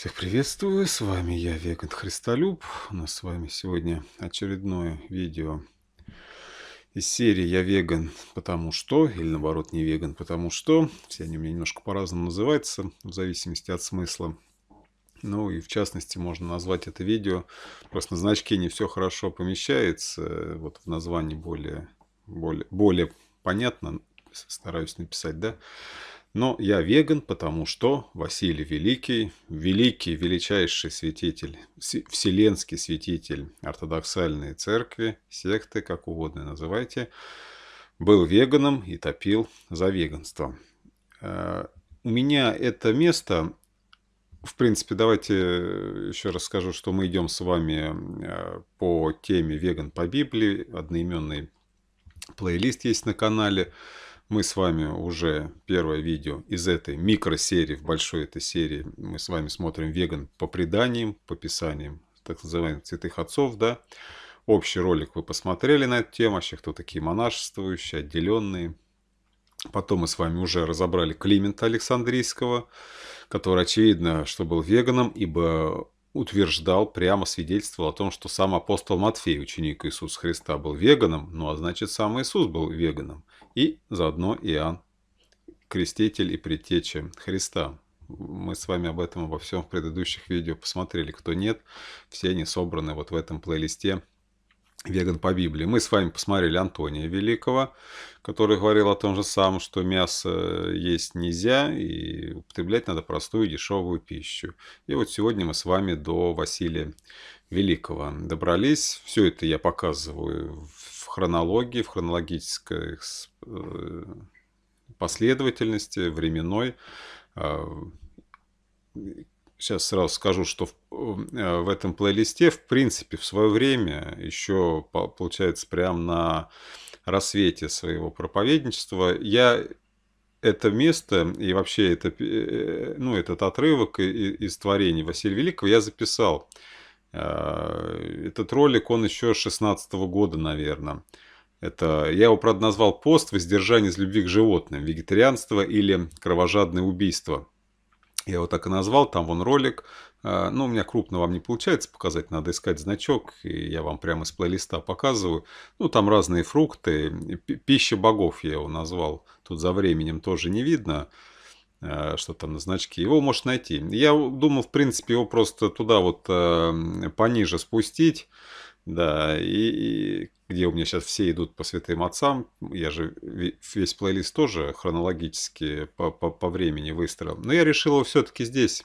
Всех приветствую, с вами я, Веган Христолюб. У нас с вами сегодня очередное видео из серии «Я веган, потому что» или наоборот «Не веган, потому что». Все они у меня немножко по-разному называются, в зависимости от смысла. Ну и в частности можно назвать это видео, просто на значке не все хорошо помещается, вот в названии более, более, более понятно, стараюсь написать, да, но я веган, потому что Василий Великий, великий, величайший святитель, вселенский святитель ортодоксальной церкви, секты, как угодно называйте, был веганом и топил за веганство. Э, у меня это место, в принципе, давайте э, еще раз скажу, что мы идем с вами э, по теме «Веган по Библии», одноименный плейлист есть на канале – мы с вами уже первое видео из этой микросерии, в большой этой серии, мы с вами смотрим веган по преданиям, по писаниям, так называемых святых отцов, да. Общий ролик вы посмотрели на эту тему, вообще кто такие монашествующие, отделенные. Потом мы с вами уже разобрали Климента Александрийского, который, очевидно, что был веганом, ибо утверждал, прямо свидетельствовал о том, что сам апостол Матфей, ученик Иисуса Христа, был веганом, ну а значит сам Иисус был веганом и заодно Иоанн, креститель и предтеча Христа. Мы с вами об этом во всем в предыдущих видео посмотрели. Кто нет, все они собраны вот в этом плейлисте «Веган по Библии». Мы с вами посмотрели Антония Великого, который говорил о том же самом, что мясо есть нельзя и употреблять надо простую дешевую пищу. И вот сегодня мы с вами до Василия Великого добрались. Все это я показываю в хронологии, в хронологической Э, последовательности, временной. А, сейчас сразу скажу, что в, э, в этом плейлисте, в принципе, в свое время, еще, получается, прямо на рассвете своего проповедничества, я это место и вообще это, э, ну, этот отрывок из творений Василия Великого я записал. А, этот ролик, он еще 16 -го года, наверное. Это, я его, правда, назвал пост «Воздержание из любви к животным. Вегетарианство или кровожадное убийство». Я его так и назвал, там вон ролик. А, ну, у меня крупно вам не получается показать, надо искать значок, и я вам прямо из плейлиста показываю. Ну, там разные фрукты, пища богов я его назвал. Тут за временем тоже не видно, а, что там на значке. Его можешь найти. Я думал, в принципе, его просто туда вот а, пониже спустить да, и, и где у меня сейчас все идут по святым отцам. Я же весь плейлист тоже хронологически по, по, по времени выстроил. Но я решил его все-таки здесь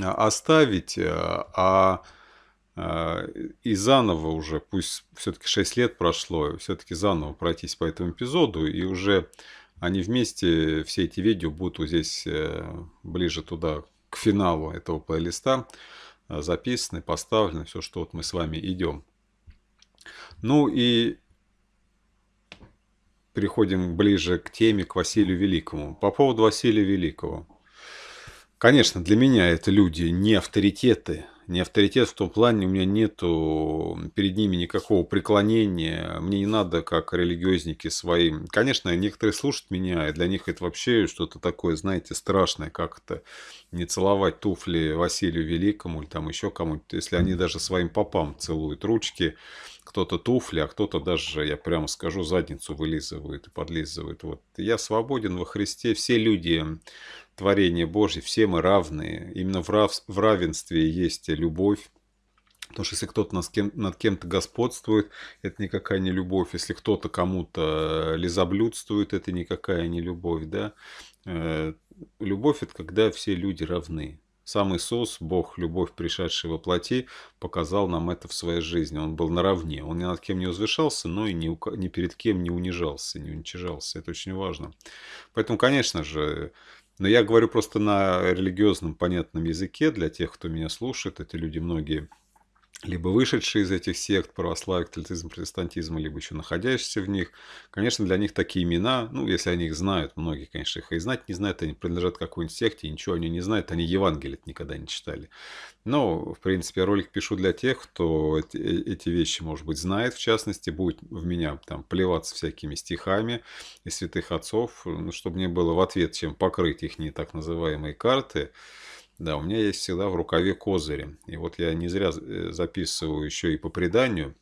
а, оставить, а, а, а и заново уже, пусть все-таки 6 лет прошло, все-таки заново пройтись по этому эпизоду, и уже они вместе, все эти видео будут здесь э, ближе туда, к финалу этого плейлиста. Э, записаны, поставлены, все, что вот мы с вами идем. Ну и переходим ближе к теме, к Василию Великому. По поводу Василия Великого. Конечно, для меня это люди не авторитеты, не авторитет в том плане, у меня нету перед ними никакого преклонения, мне не надо как религиозники своим. Конечно, некоторые слушают меня, и для них это вообще что-то такое, знаете, страшное, как то не целовать туфли Василию Великому или там еще кому-то, если они даже своим попам целуют ручки, кто-то туфли, а кто-то даже, я прямо скажу, задницу вылизывает и подлизывает. Вот. Я свободен во Христе, все люди творение Божье, все мы равные. Именно в, рав, в равенстве есть любовь. Потому что если кто-то над, кем, над кем-то господствует, это никакая не любовь. Если кто-то кому-то э, лизоблюдствует, это никакая не любовь. Да? Э, любовь – это когда все люди равны. Сам Иисус, Бог, любовь, пришедший во плоти, показал нам это в своей жизни. Он был наравне. Он ни над кем не возвышался, но и ни, ни перед кем не унижался, не уничижался. Это очень важно. Поэтому, конечно же, но я говорю просто на религиозном понятном языке для тех, кто меня слушает. Эти люди многие либо вышедшие из этих сект, православие, католицизм, протестантизм, либо еще находящиеся в них. Конечно, для них такие имена, ну, если они их знают, многие, конечно, их и знать не знают, они принадлежат какой-нибудь секте, ничего они не знают, они Евангелие никогда не читали. Но, в принципе, ролик пишу для тех, кто эти, э, эти вещи, может быть, знает, в частности, будет в меня там плеваться всякими стихами и святых отцов, ну, чтобы мне было в ответ чем покрыть их не так называемые карты. Да, у меня есть всегда в рукаве козыри. И вот я не зря э, записываю еще и по преданию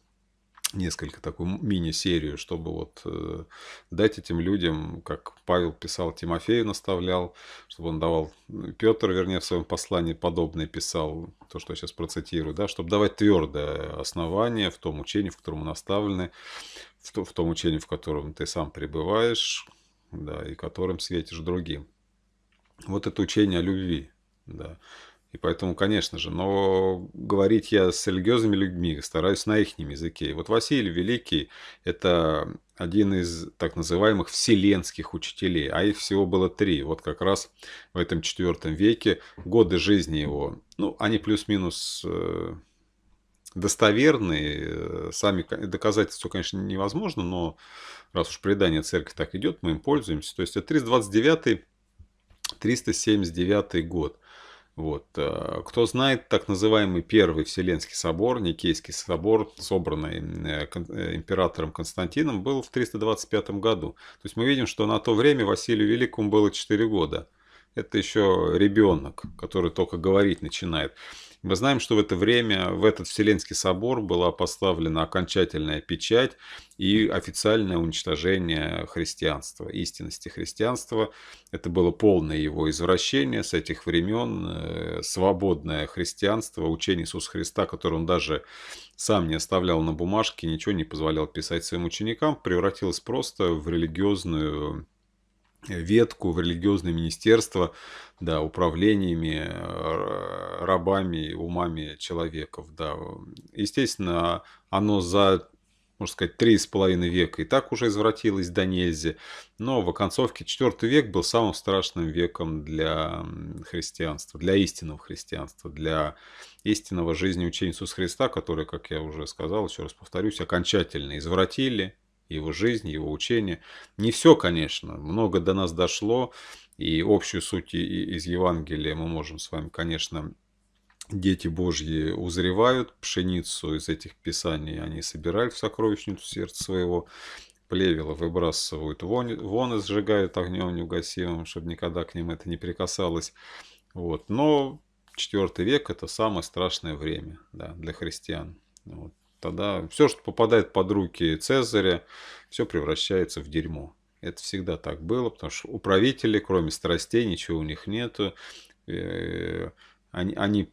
несколько такую мини-серию, чтобы вот э, дать этим людям, как Павел писал, Тимофею наставлял, чтобы он давал, Петр, вернее, в своем послании подобное писал, то, что я сейчас процитирую, да, чтобы давать твердое основание в том учении, в котором мы наставлены, в, то, в том учении, в котором ты сам пребываешь, да, и которым светишь другим. Вот это учение о любви, да. И поэтому, конечно же, но говорить я с религиозными людьми стараюсь на их языке. И вот Василий Великий – это один из так называемых вселенских учителей, а их всего было три. Вот как раз в этом четвертом веке годы жизни его, ну, они плюс-минус э, достоверные, сами доказательства, конечно, невозможно, но раз уж предание церкви так идет, мы им пользуемся. То есть это 329 379 год. Вот. Э, кто знает, так называемый Первый Вселенский собор, Никейский собор, собранный э, э, императором Константином, был в 325 году. То есть мы видим, что на то время Василию Великому было 4 года. Это еще ребенок, который только говорить начинает. Мы знаем, что в это время в этот Вселенский собор была поставлена окончательная печать и официальное уничтожение христианства, истинности христианства. Это было полное его извращение с этих времен, э, свободное христианство, учение Иисуса Христа, которое он даже сам не оставлял на бумажке, ничего не позволял писать своим ученикам, превратилось просто в религиозную ветку в религиозное министерство, да, управлениями, э, рабами, умами человеков, да. Естественно, оно за можно сказать, три с половиной века и так уже извратилось до нельзя. Но в оконцовке IV век был самым страшным веком для христианства, для истинного христианства, для истинного жизни учения Иисуса Христа, который, как я уже сказал, еще раз повторюсь, окончательно извратили, его жизнь, его учение. Не все, конечно, много до нас дошло, и общую суть из Евангелия мы можем с вами, конечно, дети Божьи узревают, пшеницу из этих писаний они собирают в сокровищницу сердца своего, плевела выбрасывают вон, вон и сжигают огнем неугасимым, чтобы никогда к ним это не прикасалось. Вот. Но IV век – это самое страшное время да, для христиан. Вот. Тогда все, что попадает под руки Цезаря, все превращается в дерьмо. Это всегда так было, потому что у правителей, кроме страстей, ничего у них нету. Э, они, они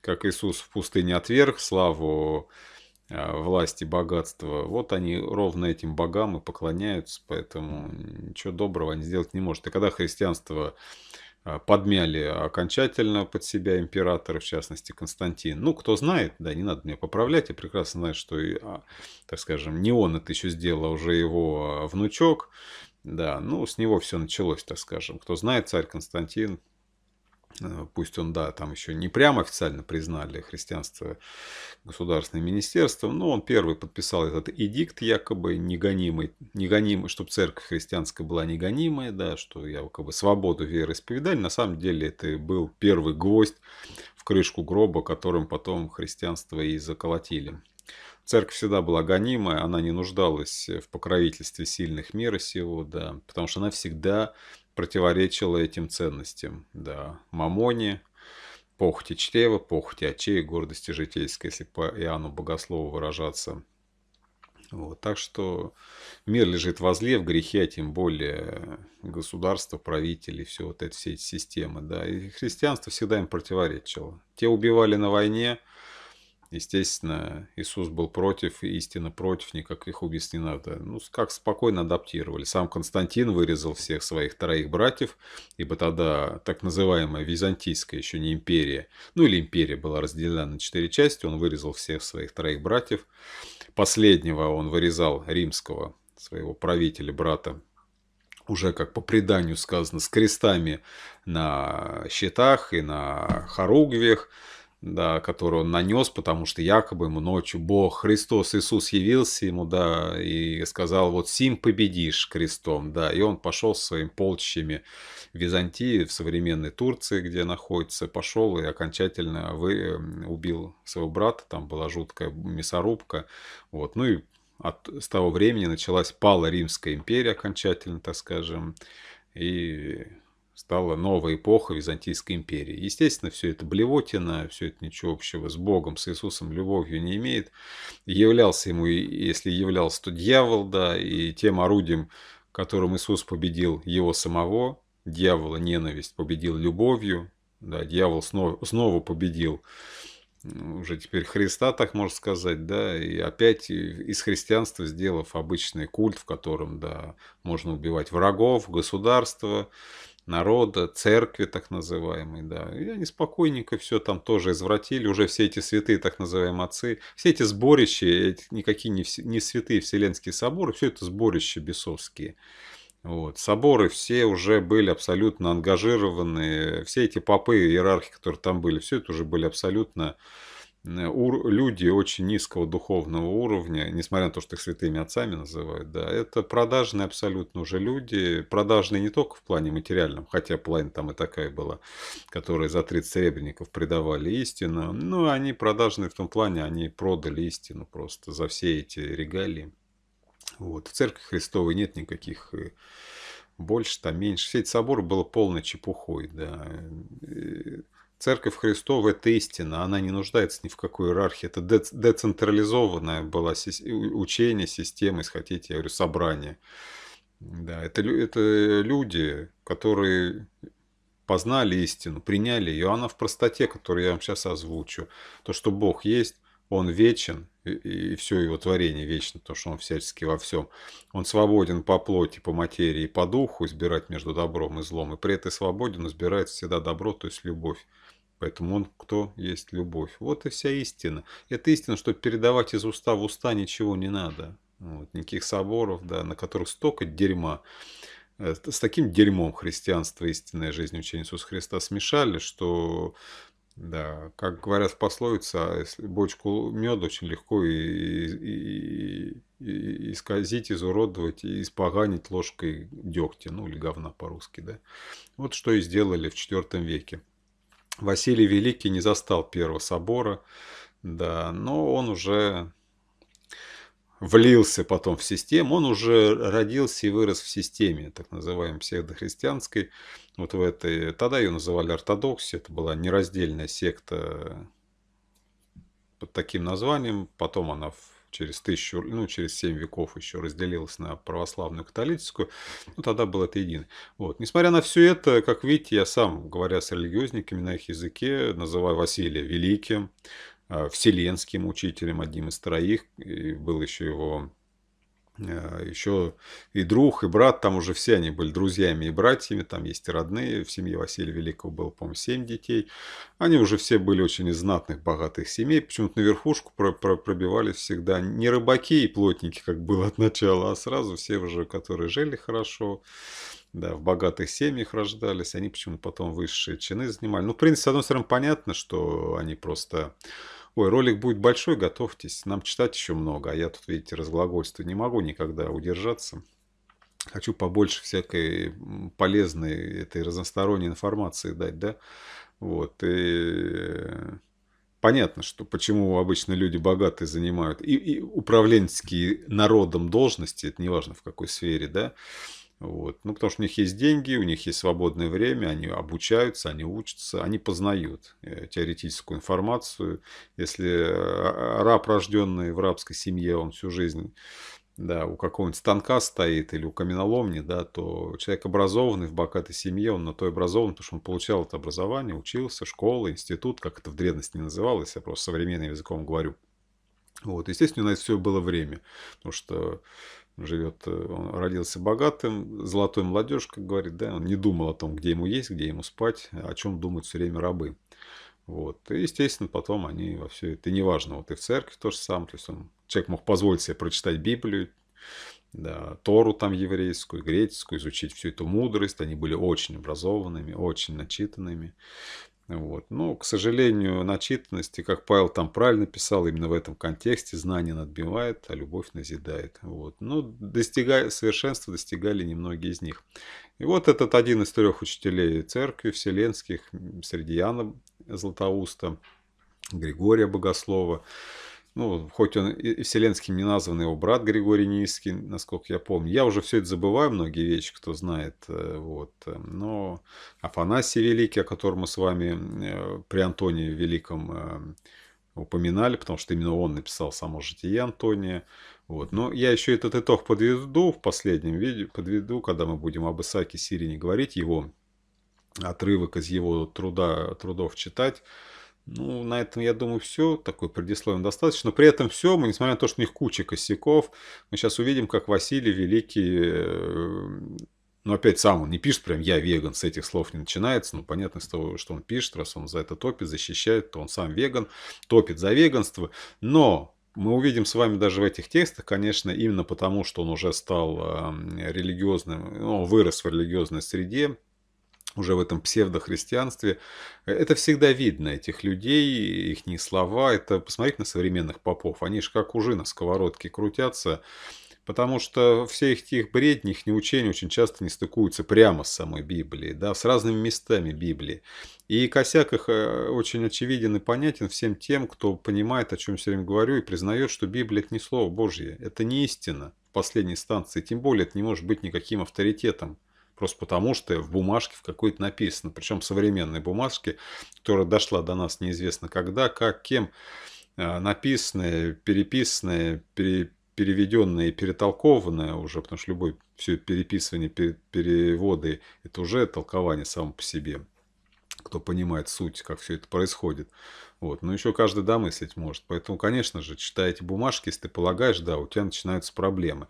как Иисус в пустыне отверг славу а, власти, богатства. Вот они ровно этим богам и поклоняются, поэтому ничего доброго они сделать не могут. И когда христианство а, подмяли окончательно под себя императора, в частности Константин. Ну, кто знает, да, не надо меня поправлять, я прекрасно знаю, что, и, а, так скажем, не он это еще сделал, а уже его а, внучок. Да, ну, с него все началось, так скажем. Кто знает, царь Константин Э, пусть он, да, там еще не прямо официально признали христианство государственным министерством, но он первый подписал этот эдикт якобы негонимый, негонимый чтобы церковь христианская была негонимая, да, что якобы свободу вероисповедания. На самом деле это был первый гвоздь в крышку гроба, которым потом христианство и заколотили. Церковь всегда была гонимая, она не нуждалась в покровительстве сильных мира сего, да, потому что она всегда противоречила этим ценностям. Да, мамоне, похоти чрева, похоти очей, гордости житейской, если по Иоанну Богослову выражаться. Вот, так что мир лежит возле, в грехе, а тем более государство, правители, все вот это, все эти системы. Да. И христианство всегда им противоречило. Те убивали на войне, Естественно, Иисус был против, истина против, никаких убийств не надо. Ну, как спокойно адаптировали. Сам Константин вырезал всех своих троих братьев, ибо тогда так называемая Византийская еще не империя, ну или империя была разделена на четыре части, он вырезал всех своих троих братьев. Последнего он вырезал римского, своего правителя, брата, уже, как по преданию сказано, с крестами на щитах и на хоругвиях да, который он нанес, потому что якобы ему ночью Бог, Христос Иисус явился ему, да, и сказал, вот сим победишь крестом, да, и он пошел с своими полчищами в Византии, в современной Турции, где находится, пошел и окончательно вы, убил своего брата, там была жуткая мясорубка, вот, ну и от, с того времени началась пала Римская империя окончательно, так скажем, и стала новая эпоха Византийской империи. Естественно, все это блевотина, все это ничего общего с Богом, с Иисусом любовью не имеет. Являлся ему, если являлся, то дьявол, да, и тем орудием, которым Иисус победил его самого, дьявола ненависть победил любовью, да, дьявол снова, снова победил уже теперь Христа, так можно сказать, да, и опять из христианства сделав обычный культ, в котором, да, можно убивать врагов, государства, народа, церкви так называемой, да. И они спокойненько все там тоже извратили, уже все эти святые так называемые отцы, все эти сборища, эти, никакие не, не святые вселенские соборы, все это сборища бесовские. Вот. Соборы все уже были абсолютно ангажированы, все эти попы иерархи, которые там были, все это уже были абсолютно Э, люди очень низкого духовного уровня, несмотря на то, что их святыми отцами называют, да, это продажные абсолютно уже люди, продажные не только в плане материальном, хотя план там и такая была, которые за 30 серебряников предавали истину, но они продажные в том плане, они продали истину просто за все эти регалии. Вот. В церкви Христовой нет никаких э, больше, там меньше. Все эти соборы было полной чепухой, да. Э, Церковь Христова – это истина, она не нуждается ни в какой иерархии. Это децентрализованное было учение, система, если хотите, я говорю, собрание. Да, это, это люди, которые познали истину, приняли ее. Она в простоте, которую я вам сейчас озвучу. То, что Бог есть, Он вечен, и, и все его творение вечно, то, что Он всячески во всем. Он свободен по плоти, по материи по духу избирать между добром и злом. И при этой свободе Он избирает всегда добро, то есть любовь. Поэтому он кто есть любовь. Вот и вся истина. Это истина, что передавать из уста в уста ничего не надо. Вот, никаких соборов, да, на которых столько дерьма. Э, с таким дерьмом христианство, истинная жизнь учения Иисуса Христа смешали, что, да, как говорят в пословице, а если бочку меда очень легко и, и, и, и исказить, изуродовать, и испоганить ложкой дегтя, ну или говна по-русски, да. Вот что и сделали в IV веке Василий Великий не застал первого собора, да, но он уже влился потом в систему, он уже родился и вырос в системе, так называемой псевдохристианской, вот в этой, тогда ее называли ортодоксией, это была нераздельная секта под таким названием, потом она через тысячу, ну, через семь веков еще разделилась на православную и католическую, ну, тогда было это едино. Вот. Несмотря на все это, как видите, я сам, говоря с религиозниками на их языке, называю Василия великим, э, вселенским учителем, одним из троих, и был еще его Э, еще и друг, и брат, там уже все они были друзьями и братьями, там есть и родные, в семье Василия Великого было, по-моему, семь детей. Они уже все были очень из знатных, богатых семей, почему-то на верхушку про пробивались всегда не рыбаки и плотники, как было от начала, а сразу все уже, которые жили хорошо, да, в богатых семьях рождались, они почему потом высшие чины занимали. Ну, в принципе, с одной стороны, понятно, что они просто Ой, ролик будет большой, готовьтесь. Нам читать еще много, а я тут, видите, разглагольствую не могу никогда удержаться. Хочу побольше всякой полезной этой разносторонней информации дать, да? Вот, и понятно, что почему обычно люди богатые занимают и, и управленческие народом должности, это неважно в какой сфере, да, вот. Ну, потому что у них есть деньги, у них есть свободное время, они обучаются, они учатся, они познают э, теоретическую информацию. Если э, а, раб, рожденный в рабской семье, он всю жизнь да, у какого-нибудь станка стоит или у каменоломни, да, то человек образованный в богатой семье, он на то и образован, потому что он получал это образование, учился, школа, институт, как это в древности не называлось, я просто современным языком говорю. Вот, естественно, у нас все было время, потому что живет, э, он родился богатым, золотой молодежь, как говорит, да, он не думал о том, где ему есть, где ему спать, а о чем думают все время рабы. Вот. И, естественно, потом они во все это, и неважно, вот и в церкви то же самое, то есть он, человек мог позволить себе прочитать Библию, да, Тору там еврейскую, греческую, изучить всю эту мудрость, они были очень образованными, очень начитанными, вот. Но, к сожалению, начитанности, как Павел там правильно писал, именно в этом контексте, знание надбивает, а любовь назидает. Вот. Но ну, достигая, совершенства достигали немногие из них. И вот этот один из трех учителей церкви вселенских, среди Яна Златоуста, Григория Богослова, ну, хоть он и вселенским не назван его брат Григорий Низкий, насколько я помню. Я уже все это забываю, многие вещи, кто знает. Э, вот. Э, но Афанасий Великий, о котором мы с вами э, при Антонии Великом упоминали, потому что именно он написал само житие Антония. Вот. Но я еще этот итог подведу в последнем видео, подведу, когда мы будем об Исааке Сирине говорить, его отрывок из его труда, трудов читать. Ну, на этом, я думаю, все. Такой предисловием достаточно. при этом все, несмотря на то, что у них куча косяков, мы сейчас увидим, как Василий Великий... Э, ну, опять сам он не пишет прям «я веган», с этих слов не начинается. Ну, понятно, что, что он пишет, раз он за это топит, защищает, то он сам веган, топит за веганство. Но мы увидим с вами даже в этих текстах, конечно, именно потому, что он уже стал э, религиозным, ну, он вырос в религиозной среде, уже в этом псевдохристианстве, это всегда видно, этих людей, их не слова, это посмотреть на современных попов, они же как ужи на сковородке крутятся, потому что все их тех бредни, их неучения очень часто не стыкуются прямо с самой Библией, да, с разными местами Библии. И косяк их э, очень очевиден и понятен всем тем, кто понимает, о чем я все время говорю, и признает, что Библия – это не Слово Божье, это не истина в последней станции, тем более это не может быть никаким авторитетом. Просто потому, что в бумажке в какой-то написано. Причем современной бумажке, которая дошла до нас неизвестно когда, как, кем, э, написанная, переписанная, пере, переведенное и перетолкованное уже, потому что любое все переписывание, пере, переводы – это уже толкование само по себе. Кто понимает суть, как все это происходит. Вот. Но ну, еще каждый домыслить может. Поэтому, конечно же, читая эти бумажки, если ты полагаешь, да, у тебя начинаются проблемы.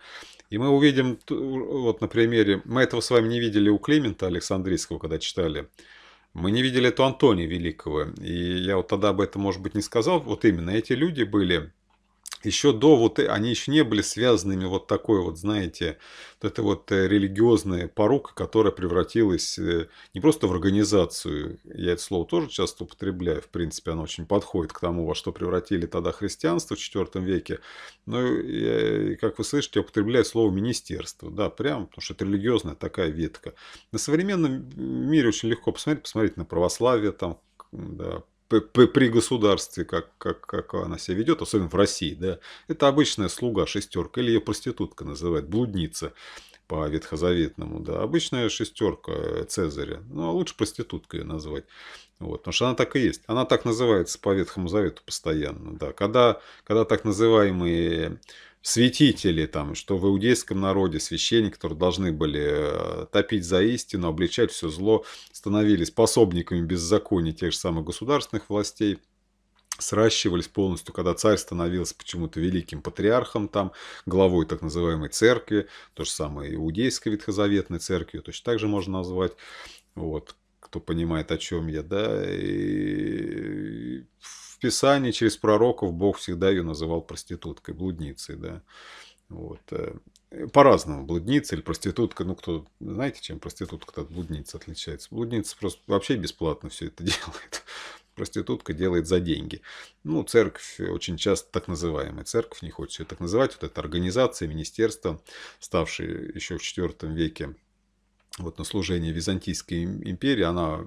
И мы увидим, вот на примере, мы этого с вами не видели у Климента Александрийского, когда читали. Мы не видели эту Антония Великого. И я вот тогда об этом, может быть, не сказал. Вот именно эти люди были еще до вот, э, они еще не были связанными вот такой вот, знаете, вот это вот э, религиозная порука, которая превратилась э, не просто в организацию, я это слово тоже часто употребляю, в принципе, оно очень подходит к тому, во что превратили тогда христианство в IV веке, но, я, как вы слышите, я употребляю слово министерство, да, прям, потому что это религиозная такая ветка. На современном мире очень легко посмотреть, посмотреть на православие там, да, при государстве, как, как, как она себя ведет, особенно в России, да, это обычная слуга, шестерка, или ее проститутка называют, блудница по ветхозаветному, да, обычная шестерка э, Цезаря, ну, а лучше проститутка ее назвать, вот, потому что она так и есть, она так называется по Ветхому Завету постоянно, да, когда, когда так называемые святители, там, что в иудейском народе священники, которые должны были э, топить за истину, обличать все зло, становились пособниками беззакония тех же самых государственных властей сращивались полностью, когда царь становился почему-то великим патриархом, там, главой так называемой церкви, то же самое иудейской ветхозаветной церкви, точно так же можно назвать, вот, кто понимает, о чем я, да, и Писании через пророков Бог всегда ее называл проституткой, блудницей, да. Вот. Э, по-разному. Блудница или проститутка. Ну, кто... Знаете, чем проститутка от блудницы отличается? Блудница просто вообще бесплатно все это делает. Проститутка делает за деньги. Ну, церковь очень часто так называемая. Церковь не хочет ее так называть. Вот эта организация, министерство, ставшее еще в IV веке вот, на служение Византийской империи, она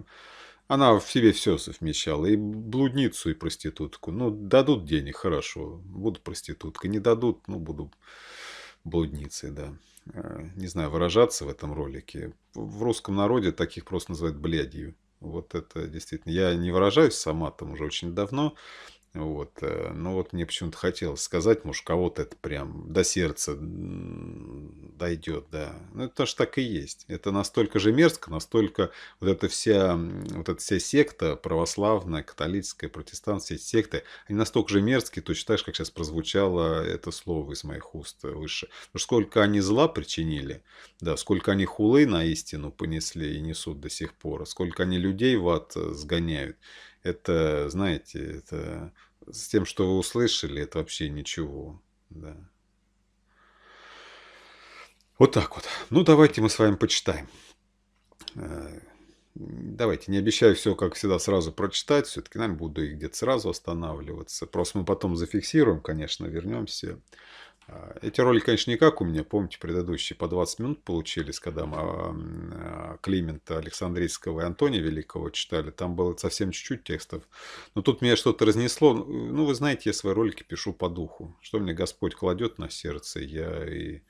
она в себе все совмещала, и блудницу, и проститутку. Ну, дадут денег, хорошо, буду проституткой. Не дадут, ну, буду блудницей, да. Э, не знаю, выражаться в этом ролике. В русском народе таких просто называют блядью. Вот это действительно. Я не выражаюсь сама там уже очень давно, вот. Э, Но ну вот мне почему-то хотелось сказать, может, кого-то это прям до сердца дойдет, да. Ну, это же так и есть. Это настолько же мерзко, настолько вот эта вся, вот эта вся секта православная, католическая, протестантская, эти секты, они настолько же мерзкие, точно так же, как сейчас прозвучало это слово из моих уст выше. Потому что сколько они зла причинили, да, сколько они хулы на истину понесли и несут до сих пор, сколько они людей в ад э, сгоняют это, знаете, это с тем, что вы услышали, это вообще ничего. Да. Вот так вот. Ну, давайте мы с вами почитаем. Э, давайте, не обещаю все, как всегда, сразу прочитать. Все-таки, наверное, буду их где-то сразу останавливаться. Просто мы потом зафиксируем, конечно, вернемся а, эти ролики, конечно, не как у меня, помните, предыдущие по 20 минут получились, когда мы а, Климента Александрийского и Антония Великого читали. Там было совсем чуть-чуть текстов. Но тут меня что-то разнесло. Ну, ну вы знаете, я свои ролики пишу по духу. Что мне Господь кладет на сердце, я и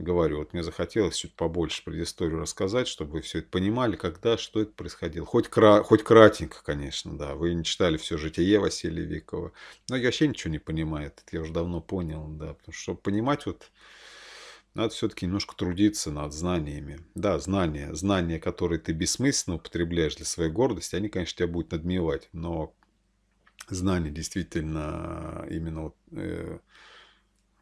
Говорю, вот мне захотелось чуть побольше предысторию рассказать, чтобы вы все это понимали, когда, что это происходило. Хоть, кра... Хоть кратенько, конечно, да. Вы не читали все житие Василия Викова. Но я вообще ничего не понимаю, это я уже давно понял, да. Потому что, чтобы понимать, вот надо все-таки немножко трудиться над знаниями. Да, знания, знания, которые ты бессмысленно употребляешь для своей гордости, они, конечно, тебя будут надмевать, но знания действительно именно вот, э,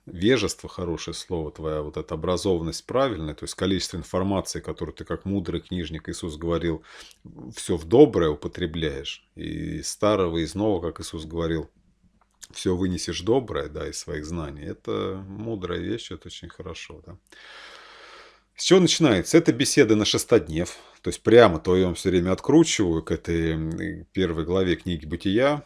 вежество, хорошее слово, твоя вот эта образованность правильная, то есть количество информации, которую ты как мудрый книжник, Иисус говорил, все в доброе употребляешь, и старого, и из нового, как Иисус говорил, все вынесешь доброе, да, из своих знаний. Это мудрая вещь, это очень хорошо, да. С чего начинается? Это беседы на шестоднев. То есть прямо то я вам все время откручиваю к этой первой главе книги «Бытия»,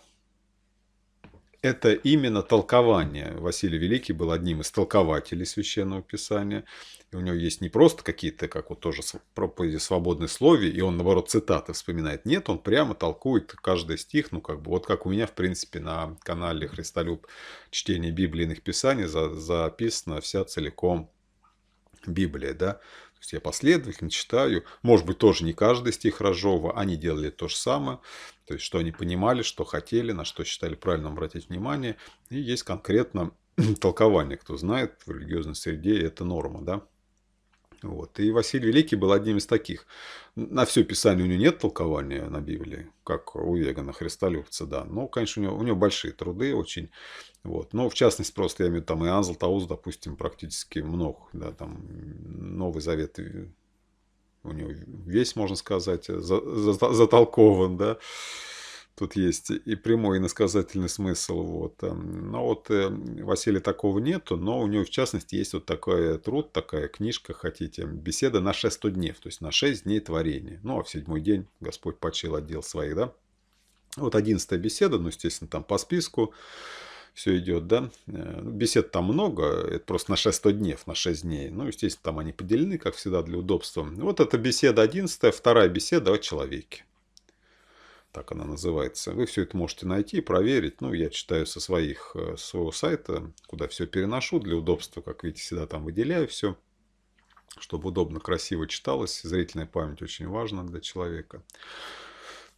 это именно толкование. Василий Великий был одним из толкователей Священного Писания. И у него есть не просто какие-то, как вот тоже проповеди свободной слове, и он, наоборот, цитаты вспоминает. Нет, он прямо толкует каждый стих, ну, как бы, вот как у меня, в принципе, на канале «Христолюб. Чтение Библии иных писаний» за, записана вся целиком Библия, да. То есть я последовательно читаю, может быть, тоже не каждый стих Рожова, они делали то же самое, то есть что они понимали, что хотели, на что считали правильным обратить внимание. И есть конкретно толкование, кто знает, в религиозной среде это норма, да. Вот. И Василий Великий был одним из таких. На все Писание у него нет толкования на Библии, как у Вегана, христолюбца, да. Но, ну, конечно, у него, у него большие труды очень. Вот. Но, в частности, просто я имею там Иоанн Златоуст, допустим, практически много, да, там Новый Завет э, у него весь, можно сказать, затолкован, да. Тут есть и прямой и насказательный смысл. Вот. Эм. Но вот эм, Василия такого нету, но у него в частности есть вот такой труд, такая книжка, хотите, беседа на 6 дней, то есть на 6 дней творения. Ну а в седьмой день Господь почил отдел своих, да. Вот одиннадцатая беседа, ну, естественно, там по списку все идет, да. Э, ну, бесед там много, это просто на 6 дней, на 6 дней. Ну, естественно, там они поделены, как всегда, для удобства. Вот эта беседа 11, вторая беседа о человеке так она называется. Вы все это можете найти, проверить. Ну, я читаю со своих, э, своего сайта, куда все переношу для удобства. Как видите, всегда там выделяю все, чтобы удобно, красиво читалось. Зрительная память очень важна для человека.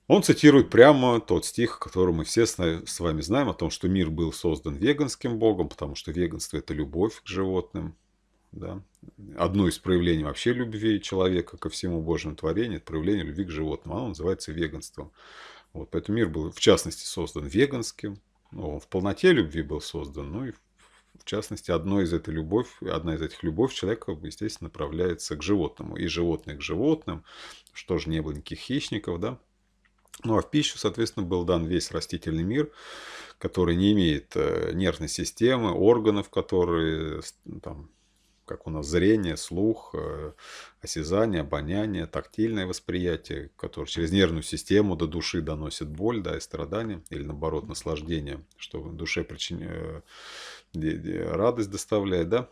Он цитирует прямо тот стих, который мы все с вами знаем, о том, что мир был создан веганским богом, потому что веганство – это любовь к животным. Да? Одно из проявлений вообще любви человека ко всему Божьему творению – это проявление любви к животному, Оно называется веганством. Вот, поэтому мир был, в частности, создан веганским. Ну, он в полноте любви был создан, ну и в частности, одной из этой любовь, одна из этих любовь человека, естественно, направляется к животному. И животные к животным, что же не было никаких хищников, да. Ну а в пищу, соответственно, был дан весь растительный мир, который не имеет э, нервной системы, органов, которые э, там, как у нас зрение, слух, э, осязание, обоняние, тактильное восприятие, которое через нервную систему до души доносит боль да, и страдания, или наоборот наслаждение, что в душе причин... Э, радость доставляет. Да?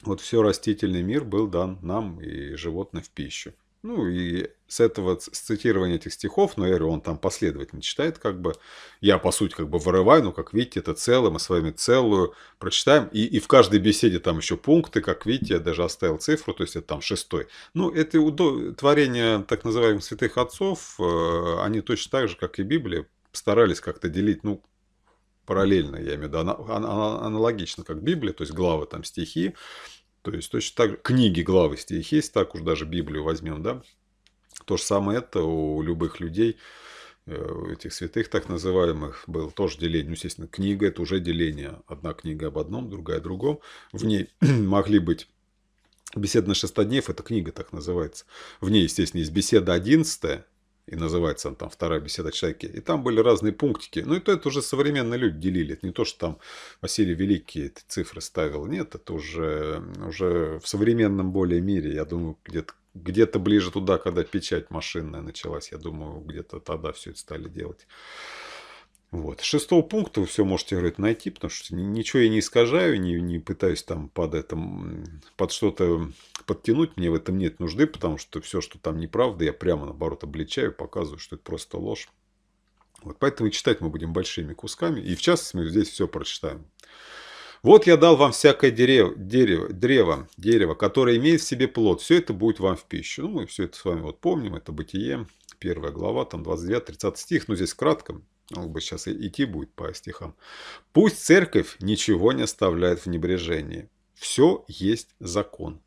Вот все растительный мир был дан нам и животным в пищу. Ну и с этого, с цитирования этих стихов, но ну, Эри он там последовательно читает, как бы, я по сути как бы вырываю, но ну, как видите, это целое, мы с вами целую прочитаем, и, и в каждой беседе там еще пункты, как видите, я даже оставил цифру, то есть это там шестой. Ну, это удо... творение так называемых святых отцов, э, они точно так же, как и Библия, старались как-то делить, ну, параллельно, я имею в виду, аналогично, как Библия, то есть главы, там, стихи, то есть точно так же книги, главы, стих есть, так уж даже Библию возьмем, да, то же самое это у любых людей, э, этих святых так называемых, было тоже деление. Ну, естественно, книга – это уже деление. Одна книга об одном, другая о другом. В ней могли быть Беседа на 6 дней, это книга так называется. В ней, естественно, есть беседа 11, и называется он там «Вторая беседа Чайки». И там были разные пунктики. Ну, и то это уже современные люди делили. Это не то, что там Василий Великий эти цифры ставил. Нет, это уже, уже в современном более мире. Я думаю, где-то где, -то, ближе туда, когда печать машинная началась. Я думаю, где-то тогда все это стали делать. Вот. шестого пункта вы все можете говорит, найти, потому что ничего я не искажаю, не, не пытаюсь там под, это, под что-то подтянуть, мне в этом нет нужды, потому что все, что там неправда, я прямо наоборот обличаю, показываю, что это просто ложь. Вот поэтому читать мы будем большими кусками, и в частности мы здесь все прочитаем. Вот я дал вам всякое дерево, дерево, древо, дерево, которое имеет в себе плод. Все это будет вам в пищу. Ну, мы все это с вами вот помним, это Бытие, первая глава, там 29-30 стих, ну здесь кратко он бы сейчас идти будет по стихам. Пусть церковь ничего не оставляет в небрежении. Все есть закон.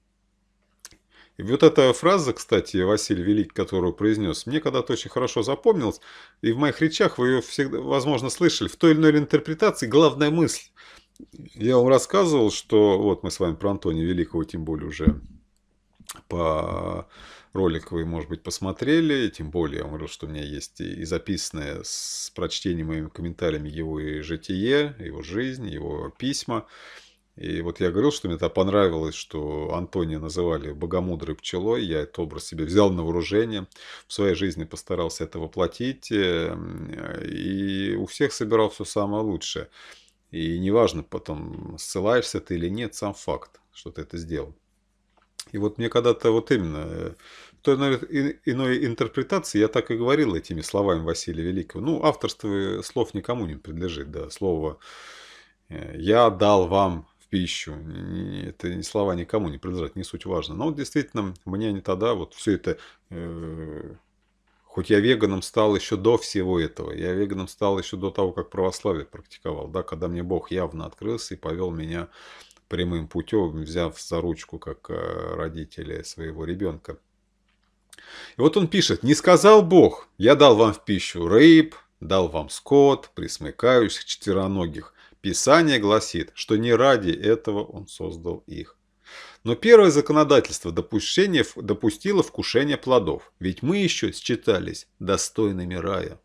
И вот эта фраза, кстати, Василий Великий, которую произнес, мне когда-то очень хорошо запомнилась, и в моих речах вы ее всегда, возможно, слышали. В той или иной интерпретации главная мысль. Я вам рассказывал, что вот мы с вами про Антония Великого, тем более уже по ролик вы, может быть, посмотрели, тем более, я вам говорю, что у меня есть и записанное с прочтением моими комментариями его и житие, его жизнь, его письма. И вот я говорил, что мне это понравилось, что Антония называли богомудрой пчелой. Я этот образ себе взял на вооружение. В своей жизни постарался это воплотить. Эм, и у всех собирал все самое лучшее. И неважно потом, ссылаешься ты или нет, сам факт, что ты это сделал. И вот мне когда-то вот именно э, что иной интерпретации я так и говорил этими словами Василия Великого. Ну, авторство слов никому не принадлежит, да, слово э, «я дал вам в пищу», это слова никому не принадлежат, не суть важно. Но вот действительно, мне они тогда вот все это э Хоть я веганом стал еще до всего этого. Я веганом стал еще до того, как православие практиковал. Да, когда мне Бог явно открылся и повел меня прямым путем, взяв за ручку, как э, родители своего ребенка. И вот он пишет, не сказал Бог, я дал вам в пищу рыб, дал вам скот, присмыкающих четвероногих. Писание гласит, что не ради этого он создал их. Но первое законодательство допустило вкушение плодов, ведь мы еще считались достойными рая.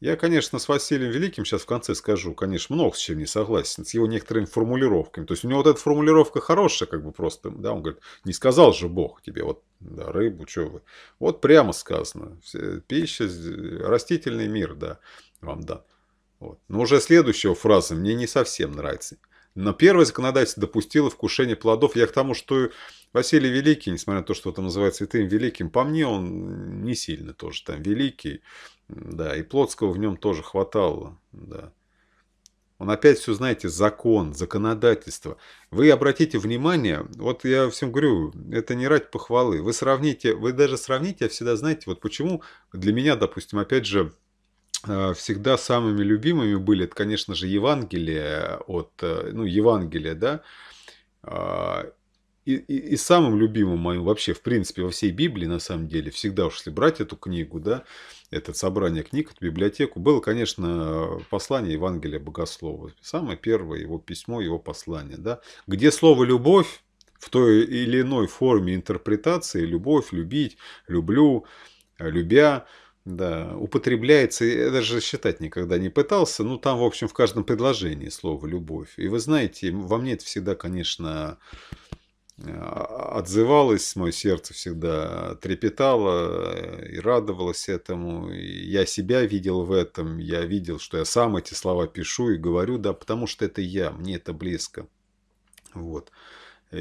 Я, конечно, с Василием Великим сейчас в конце скажу, конечно, много с чем не согласен, с его некоторыми формулировками. То есть у него вот эта формулировка хорошая, как бы просто, да, он говорит, не сказал же Бог тебе, вот, да, рыбу, что вы. Вот прямо сказано, пища, растительный мир, да, вам да. Вот. Но уже следующего фраза мне не совсем нравится. Но первое законодательство допустило вкушение плодов. Я к тому, что Василий Великий, несмотря на то, что там называют святым великим, по мне он не сильно тоже там великий. Да, и Плотского в нем тоже хватало. Да. Он опять все, знаете, закон, законодательство. Вы обратите внимание, вот я всем говорю, это не рать похвалы. Вы сравните, вы даже сравните, я всегда, знаете, вот почему для меня, допустим, опять же, Э, всегда самыми любимыми были, это, конечно же, Евангелие от, э, ну, Евангелие, да, а, и, и, и самым любимым моим вообще, в принципе, во всей Библии, на самом деле, всегда уж если брать эту книгу, да, это собрание книг, эту библиотеку, было, конечно, послание Евангелия Богослова. Самое первое его письмо, его послание, да, где слово «любовь» в той или иной форме интерпретации, любовь, любить, люблю, любя – да, употребляется, я э, даже считать никогда не пытался, ну там, в общем, в каждом предложении слово «любовь». И вы знаете, во мне это всегда, конечно, а, отзывалось, мое сердце всегда трепетало э, и радовалось этому. И я себя видел в этом, я видел, что я сам эти слова пишу и говорю, да, потому что это я, мне это близко. Вот. Э,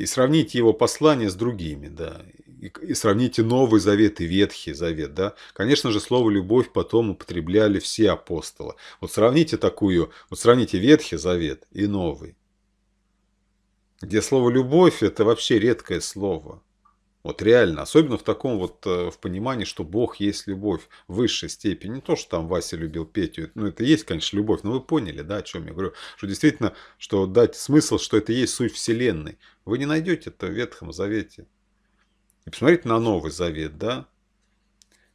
и сравнить его послание с другими, да и, и сравните Новый Завет и Ветхий Завет, да, конечно же, слово «любовь» потом употребляли все апостолы. Вот сравните такую, вот сравните Ветхий Завет и Новый. Где слово «любовь» – это вообще редкое слово. Вот реально, особенно в таком вот э, в понимании, что Бог есть любовь в высшей степени. Не то, что там Вася любил Петю, ну это есть, конечно, любовь, но вы поняли, да, о чем я говорю. Что действительно, что дать смысл, что это есть суть Вселенной, вы не найдете это в Ветхом Завете и посмотреть на Новый Завет, да?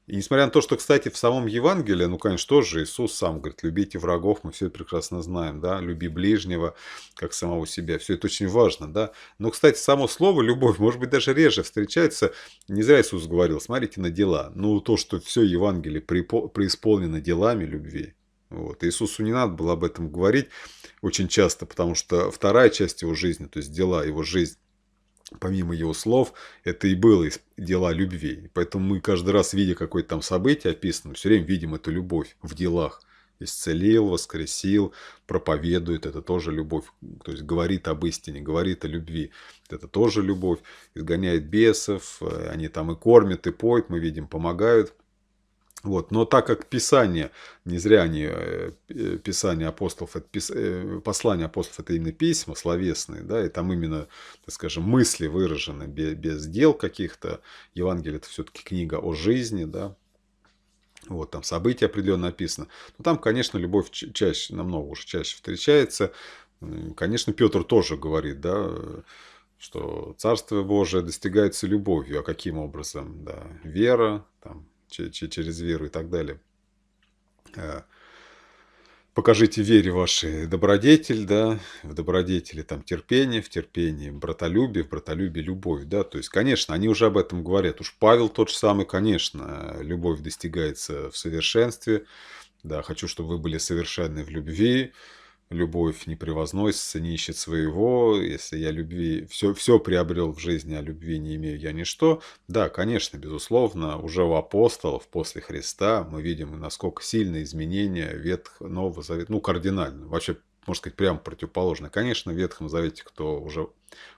И несмотря на то, что, кстати, в самом Евангелии, ну, конечно, тоже Иисус сам говорит, любите врагов, мы все это прекрасно знаем, да, люби ближнего, как самого себя, все это очень важно, да. Но, кстати, само слово «любовь», может быть, даже реже встречается, не зря Иисус говорил, смотрите на дела, ну, то, что все Евангелие преисполнено делами любви, вот. Иисусу не надо было об этом говорить очень часто, потому что вторая часть его жизни, то есть дела, его жизнь, помимо его слов, это и было дела любви. Поэтому мы каждый раз, видя какое-то там событие описано, все время видим эту любовь в делах. Исцелил, воскресил, проповедует, это тоже любовь. То есть говорит об истине, говорит о любви, это тоже любовь. Изгоняет бесов, э, они там и кормят, и поют, мы видим, помогают – вот. Но так как Писание, не зря они, э, э, Писание апостолов, это пис, э, послание апостолов это именно письма словесные, да, и там именно, так скажем, мысли выражены без, без дел каких-то. Евангелие это все-таки книга о жизни, да, вот там события определенно написано. Но ну, там, конечно, любовь чаще, намного уже чаще встречается. Конечно, Петр тоже говорит, да, что Царство Божие достигается любовью. А каким образом? Да, вера, там, через веру и так далее. Э, покажите вере вашей добродетель, да, в добродетели там терпение, в терпении братолюбие, в братолюбие любовь, да, то есть, конечно, они уже об этом говорят, уж Павел тот же самый, конечно, любовь достигается в совершенстве, да, хочу, чтобы вы были совершенны в любви, любовь не превозносится, не ищет своего, если я любви, все, все приобрел в жизни, а любви не имею я ничто. Да, конечно, безусловно, уже у апостолов после Христа мы видим, насколько сильные изменения ветхого Нового Завета, ну, кардинально, вообще, можно сказать, прямо противоположно. Конечно, в Ветхом Завете, кто уже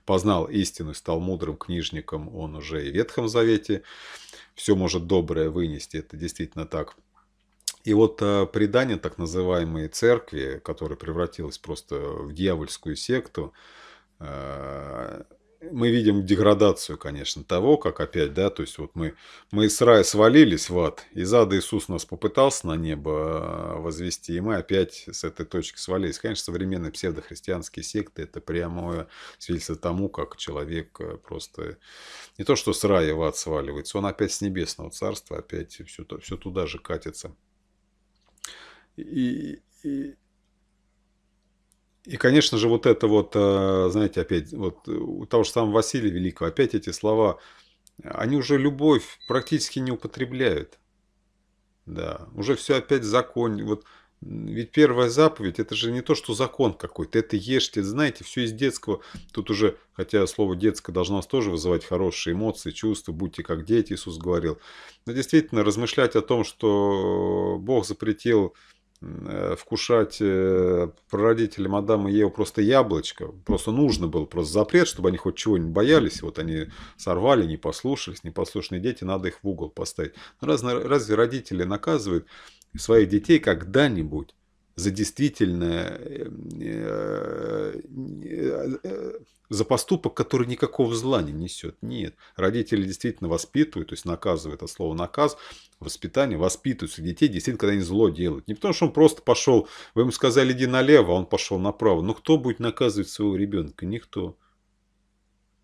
познал истину, стал мудрым книжником, он уже и в Ветхом Завете все может доброе вынести, это действительно так – и вот э, предание так называемой церкви, которая превратилась просто в дьявольскую секту, э, мы видим деградацию, конечно, того, как опять, да, то есть вот мы, мы с рая свалились в ад, из ада Иисус нас попытался на небо э, возвести, и мы опять с этой точки свалились. Конечно, современные псевдохристианские секты – это прямое свидетельство тому, как человек просто не то, что с рая в ад сваливается, он опять с небесного царства, опять все, все туда же катится и, и, и, конечно же, вот это вот, э, знаете, опять, вот у того же самого Василия Великого, опять эти слова, они уже любовь практически не употребляют. Да, уже все опять закон. Вот, ведь первая заповедь, это же не то, что закон какой-то, это ешьте, знаете, все из детского. Тут уже, хотя слово детское должно нас тоже вызывать хорошие эмоции, чувства, будьте как дети, Иисус говорил. Но действительно, размышлять о том, что Бог запретил Э, вкушать э, прародители Мадам и Ева просто яблочко. Просто нужно было просто запрет, чтобы они хоть чего-нибудь боялись. Вот они сорвали, не послушались, непослушные дети, надо их в угол поставить. разве родители наказывают своих детей когда-нибудь? за действительно эм, э, э, э, за поступок, который никакого зла не несет. Нет. Родители действительно воспитывают, то есть наказывают от слова наказ, воспитание, воспитывают своих детей, действительно, когда они зло делают. Не потому, что он просто пошел, вы ему сказали, иди налево, а он пошел направо. Ну, кто будет наказывать своего ребенка? Никто.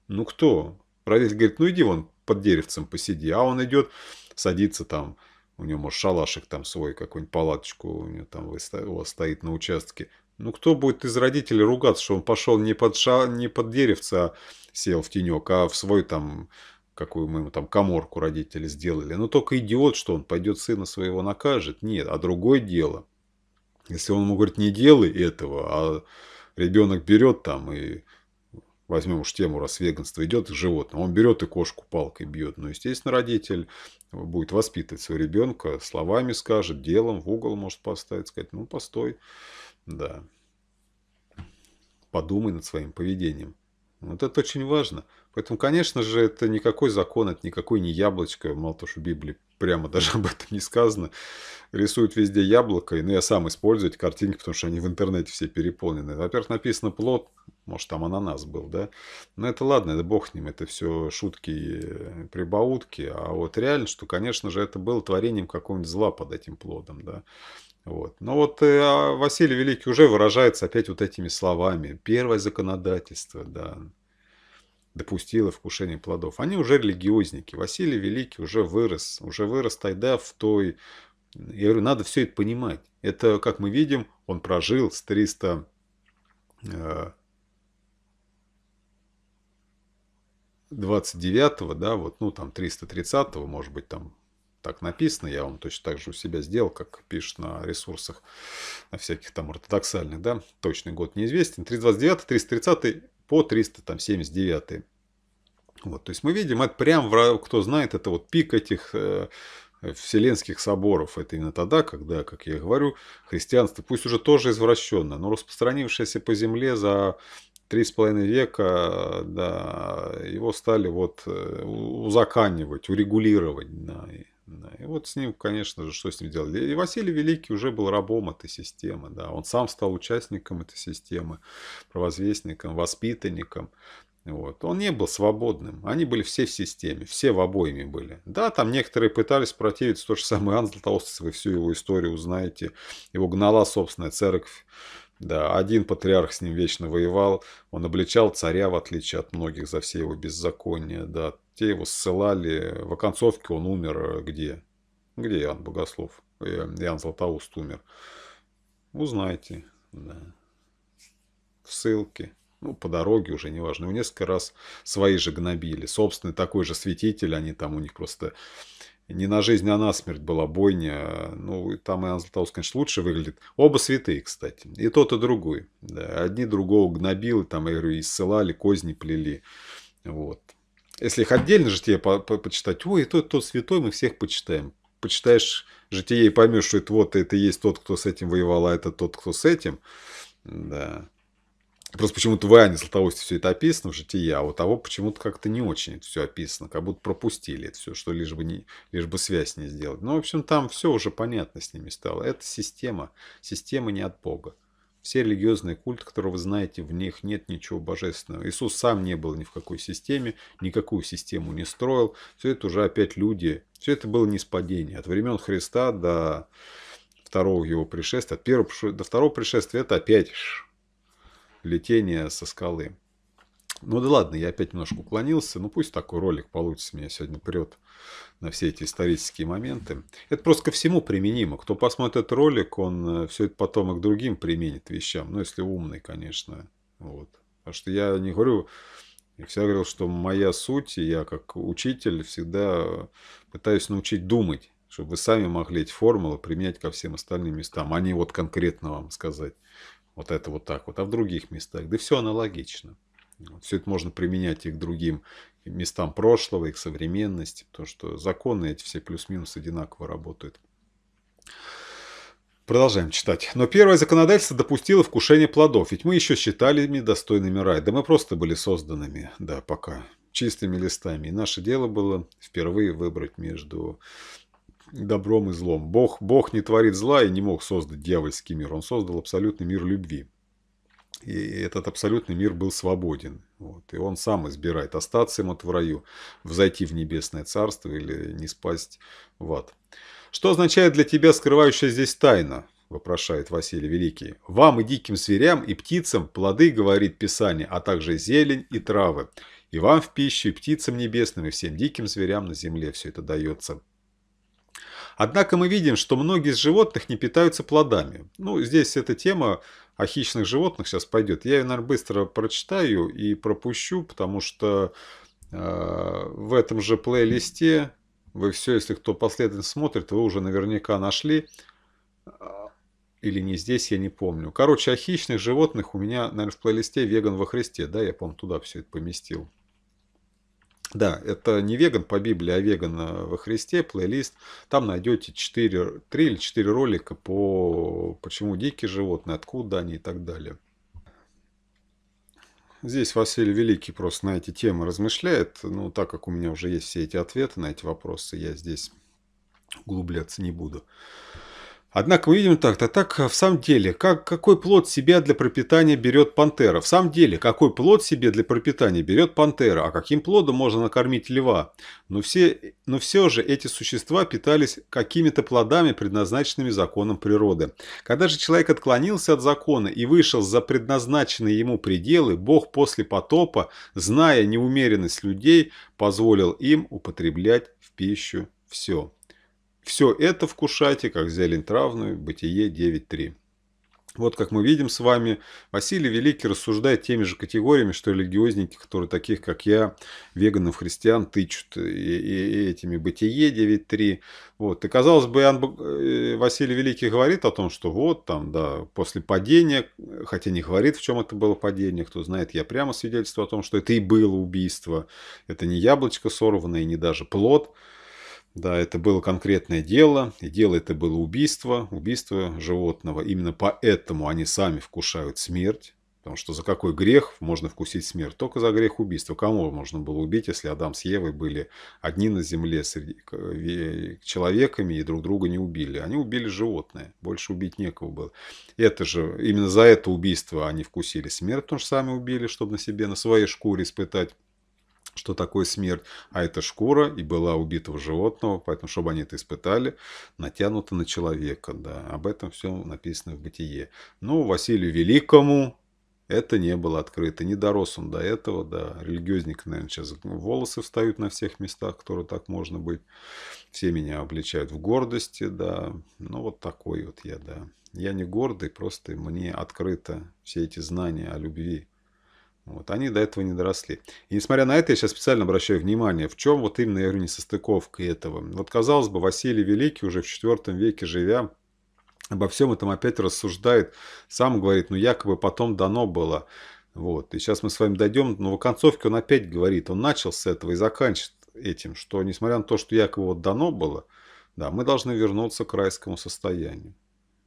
Ну, кто? Родитель говорит, ну, иди вон под деревцем посиди, а он идет, садится там, у него, может, шалашик там свой, какую-нибудь палаточку у него там у вас стоит на участке. Ну, кто будет из родителей ругаться, что он пошел не под, ша... не под деревца сел в тенек, а в свой там, какую мы ему там коморку родители сделали. Ну, только идиот, что он пойдет сына своего накажет. Нет, а другое дело. Если он ему говорит, не делай этого, а ребенок берет там и возьмем уж тему, раз веганство идет к животным, он берет и кошку палкой бьет. Ну, естественно, родитель будет воспитывать своего ребенка, словами скажет, делом в угол может поставить, сказать, ну постой, да, подумай над своим поведением. Вот это очень важно. Поэтому, конечно же, это никакой закон, это никакой не яблочко. Мало того, что в Библии прямо даже об этом не сказано. Рисуют везде яблоко, но ну, я сам использую эти картинки, потому что они в интернете все переполнены. Во-первых, написано плод, может, там ананас был, да? Но это ладно, это бог с ним, это все шутки и э, прибаутки. А вот реально, что, конечно же, это было творением какого-нибудь зла под этим плодом, да? Вот. Но вот э, а Василий Великий уже выражается опять вот этими словами. Первое законодательство, да, допустило вкушение плодов. Они уже религиозники. Василий Великий уже вырос, уже вырос тогда в той... Я говорю, надо все это понимать. Это, как мы видим, он прожил с 300... Э, двадцать девятого, да, вот, ну, там, 330 может быть, там, так написано, я вам точно так же у себя сделал, как пишет на ресурсах, на всяких там ортодоксальных, да, точный год неизвестен, 329, 330 по 379. Вот, то есть мы видим, это прям, кто знает, это вот пик этих э, вселенских соборов. Это именно тогда, когда, как я говорю, христианство, пусть уже тоже извращенное, но распространившееся по земле за три с половиной века, да, его стали вот э, узаканивать, урегулировать. Да, да, и вот с ним, конечно же, что с ним делали? И Василий Великий уже был рабом этой системы, да, он сам стал участником этой системы, провозвестником, воспитанником. Вот. Он не был свободным. Они были все в системе, все в обоими были. Да, там некоторые пытались противиться, тот же самый Анзел Толстый, вы всю его историю узнаете. Его гнала собственная церковь. Да, один патриарх с ним вечно воевал, он обличал царя, в отличие от многих, за все его беззакония, да, те его ссылали. В оконцовке он умер э, где? Где Иоанн Богослов? Э, Иоанн Златоуст умер. Узнайте. Да. В ссылке. Ну, по дороге уже, неважно. Его несколько раз свои же гнобили. Собственно, такой же святитель. Они там у них просто не на жизнь, а на смерть была бойня. Ну, там Иоанн Златоуст, конечно, лучше выглядит. Оба святые, кстати. И тот, и другой. Да. Одни другого гнобили, там, я говорю, и ссылали, козни плели. Вот если их отдельно житие по -по почитать, ой, тот, тот святой, мы всех почитаем. Почитаешь житие и поймешь, что это вот это и есть тот, кто с этим воевал, а это тот, кто с этим. Да. Просто почему-то в Иоанне Златоусте все это описано в житии, а у того почему-то как-то не очень это все описано, как будто пропустили это все, что лишь бы, не, лишь бы связь не сделать. Но, ну, в общем, там все уже понятно с ними стало. Это система, система не от Бога. Все религиозные культы, которые вы знаете, в них нет ничего божественного. Иисус сам не был ни в какой системе, никакую систему не строил. Все это уже опять люди. Все это было ниспадение. От времен Христа до второго его пришествия, от первого до второго пришествия, это опять летение со скалы. Ну да ладно, я опять немножко уклонился. Ну пусть такой ролик получится, меня сегодня прет на все эти исторические моменты. Это просто ко всему применимо. Кто посмотрит этот ролик, он э, все это потом и к другим применит вещам. Ну если умный, конечно. Вот. Потому что я не говорю... Я всегда говорил, что моя суть, я как учитель всегда пытаюсь научить думать, чтобы вы сами могли эти формулы применять ко всем остальным местам, а не вот конкретно вам сказать вот это вот так вот, а в других местах. Да все аналогично. Все это можно применять и к другим местам прошлого, и к современности, потому что законы эти все плюс-минус одинаково работают. Продолжаем читать. Но первое законодательство допустило вкушение плодов, ведь мы еще считали достойными рай. Да мы просто были созданными, да, пока, чистыми листами. И наше дело было впервые выбрать между добром и злом. Бог, Бог не творит зла и не мог создать дьявольский мир. Он создал абсолютный мир любви и этот абсолютный мир был свободен. Вот. И он сам избирает, остаться ему в раю, взойти в небесное царство или не спасть в ад. «Что означает для тебя скрывающая здесь тайна?» – вопрошает Василий Великий. «Вам и диким зверям, и птицам плоды, – говорит Писание, – а также зелень и травы. И вам в пищу, и птицам небесным, и всем диким зверям на земле все это дается». Однако мы видим, что многие из животных не питаются плодами. Ну, здесь эта тема о хищных животных сейчас пойдет. Я ее, наверное, быстро прочитаю и пропущу, потому что э, в этом же плейлисте вы все, если кто последовательно смотрит, вы уже наверняка нашли. А, или не здесь, я не помню. Короче, о хищных животных у меня, наверное, в плейлисте «Веган во Христе». Да, я, помню туда все это поместил. Да, это не веган по Библии, а веган во Христе, плейлист. Там найдете 4, 3 или 4 ролика по почему дикие животные, откуда они и так далее. Здесь Василий Великий просто на эти темы размышляет. Ну, так как у меня уже есть все эти ответы на эти вопросы, я здесь углубляться не буду. Однако мы видим так-то так, э, в самом деле, как, какой плод себя для пропитания берет пантера? В самом деле, какой плод себе для пропитания берет пантера? А каким плодом можно накормить льва? Но все, но все же эти существа питались какими-то плодами, предназначенными законом природы. Когда же человек отклонился от закона и вышел за предназначенные ему пределы, Бог после потопа, зная неумеренность людей, позволил им употреблять в пищу все. Все это вкушайте, как зелень травную, Бытие 9.3. Вот как мы видим с вами, Василий Великий рассуждает теми же категориями, что религиозники, которые таких, как я, веганов, христиан, тычут и, и, и этими бытие 9.3. Вот. И казалось бы, Иоанн э, Василий Великий говорит о том, что вот там, да, после падения, хотя не говорит, в чем это было падение, кто знает, я прямо свидетельствую о том, что это и было убийство. Это не яблочко сорванное, не даже плод, да, это было конкретное дело, и дело это было убийство, убийство животного. Именно поэтому они сами вкушают смерть, потому что за какой грех можно вкусить смерть? Только за грех убийства. Кому можно было убить, если Адам с Евой были одни на земле среди человеками и друг друга не убили? Они убили животное, больше убить некого было. Это же, именно за это убийство они вкусили смерть, потому что сами убили, чтобы на себе, на своей шкуре испытать что такое смерть, а это шкура и была убитого животного, поэтому, чтобы они это испытали, натянуто на человека, да, об этом все написано в Бытие. ну Василию Великому это не было открыто, не дорос он до этого, да, религиозник, наверное, сейчас волосы встают на всех местах, которые так можно быть, все меня обличают в гордости, да, ну вот такой вот я, да. Я не гордый, просто мне открыто все эти знания о любви, вот, они до этого не доросли. И несмотря на это, я сейчас специально обращаю внимание, в чем вот именно, я говорю, несостыковка этого. Вот, казалось бы, Василий Великий уже в IV веке живя, обо всем этом опять рассуждает, сам говорит, ну, якобы потом дано было. Вот, и сейчас мы с вами дойдем, но в концовке он опять говорит, он начал с этого и заканчивает этим, что несмотря на то, что якобы вот дано было, да, мы должны вернуться к райскому состоянию.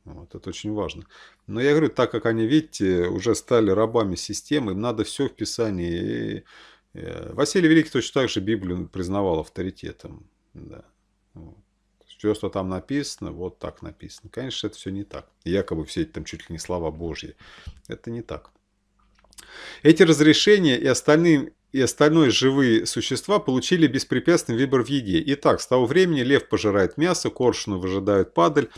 Вот, это очень важно. Но я говорю, так как они, видите, уже стали рабами системы, им надо все в Писании. И, и, э, Василий Великий точно так же Библию признавал авторитетом. Да. Вот. Все, что там написано, вот так написано. Конечно, это все не так. Якобы все эти там чуть ли не слова Божьи. Это не так. Эти разрешения и остальные и остальные живые существа получили беспрепятственный выбор в еде. Итак, с того времени лев пожирает мясо, коршуны выжидают падаль,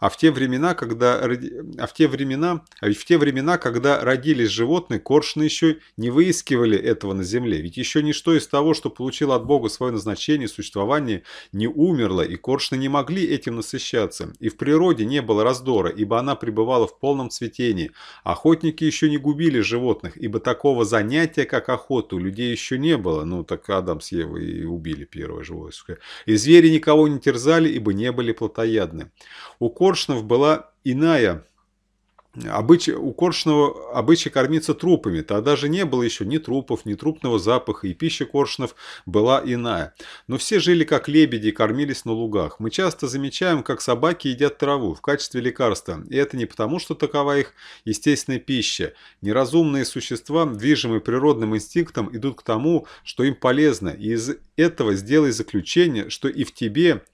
а в те времена, когда, а в те времена, а ведь в те времена, когда родились животные, коршуны еще не выискивали этого на земле, ведь еще ничто из того, что получило от Бога свое назначение, существование, не умерло, и коршуны не могли этим насыщаться, и в природе не было раздора, ибо она пребывала в полном цветении. Охотники еще не губили животных, ибо такого занятия, как охота, у людей людей еще не было. Ну, так Адам с Евой и убили первое живое существо. И звери никого не терзали, ибо не были плотоядны. У коршнов была иная Обычай, у коршунова обычай кормиться трупами. Тогда же не было еще ни трупов, ни трупного запаха, и пища коршунов была иная. Но все жили как лебеди и кормились на лугах. Мы часто замечаем, как собаки едят траву в качестве лекарства. И это не потому, что такова их естественная пища. Неразумные существа, движимые природным инстинктом, идут к тому, что им полезно. И из этого сделай заключение, что и в тебе –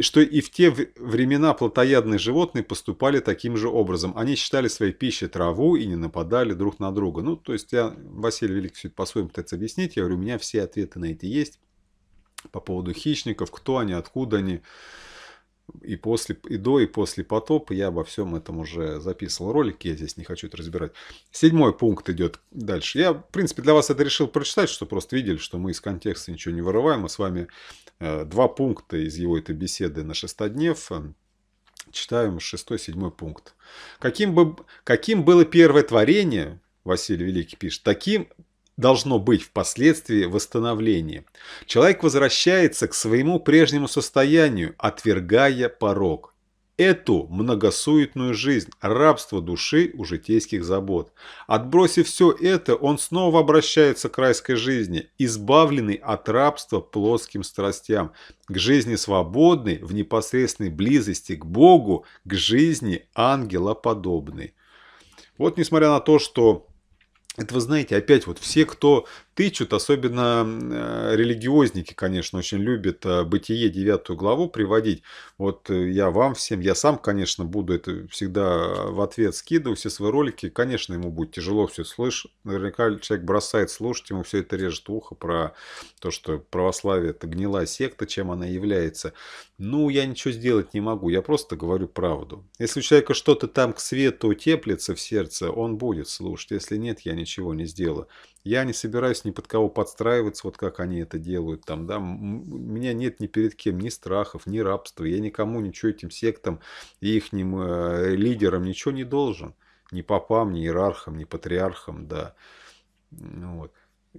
что и в те времена плотоядные животные поступали таким же образом. Они считали своей пищей траву и не нападали друг на друга. Ну, то есть я, Василий Великий, все это по-своему пытается объяснить. Я говорю, у меня все ответы на эти есть по поводу хищников, кто они, откуда они, и, после, и до, и после потопа. Я обо всем этом уже записывал ролик, я здесь не хочу это разбирать. Седьмой пункт идет дальше. Я, в принципе, для вас это решил прочитать, что просто видели, что мы из контекста ничего не вырываем. Мы с вами э, два пункта из его этой беседы на шестоднев э, читаем шестой, седьмой пункт. Каким, бы, каким было первое творение, Василий Великий пишет, таким должно быть впоследствии восстановление. Человек возвращается к своему прежнему состоянию, отвергая порог. Эту многосуетную жизнь, рабство души у житейских забот. Отбросив все это, он снова обращается к райской жизни, избавленный от рабства плоским страстям, к жизни свободной, в непосредственной близости к Богу, к жизни ангела подобной. Вот несмотря на то, что это вы знаете, опять вот все, кто тычут, особенно э, религиозники, конечно, очень любят э, Бытие, 9 главу приводить. Вот э, я вам всем, я сам, конечно, буду это всегда в ответ скидываю, все свои ролики. Конечно, ему будет тяжело все слышать. Наверняка человек бросает слушать, ему все это режет ухо про то, что православие это гнилая секта, чем она является. Ну, я ничего сделать не могу, я просто говорю правду. Если у человека что-то там к свету теплится в сердце, он будет слушать. Если нет, я ничего не сделаю. Я не собираюсь ни под кого подстраиваться, вот как они это делают там, да. У меня нет ни перед кем ни страхов, ни рабства. Я никому ничего этим сектам и их э, лидерам ничего не должен. Ни попам, ни иерархам, ни патриархам, да. Вот.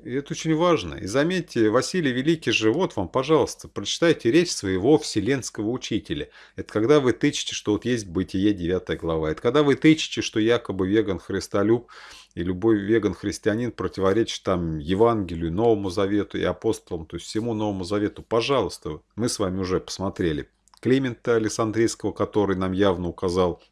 Это очень важно. И заметьте, Василий Великий же, вот вам, пожалуйста, прочитайте речь своего вселенского учителя. Это когда вы тычете, что вот есть Бытие 9 глава. Это когда вы тычете, что якобы веган христолюб и любой веган-христианин противоречит там Евангелию, Новому Завету и апостолам, то есть всему Новому Завету. Пожалуйста, мы с вами уже посмотрели Климента Александрийского, который нам явно указал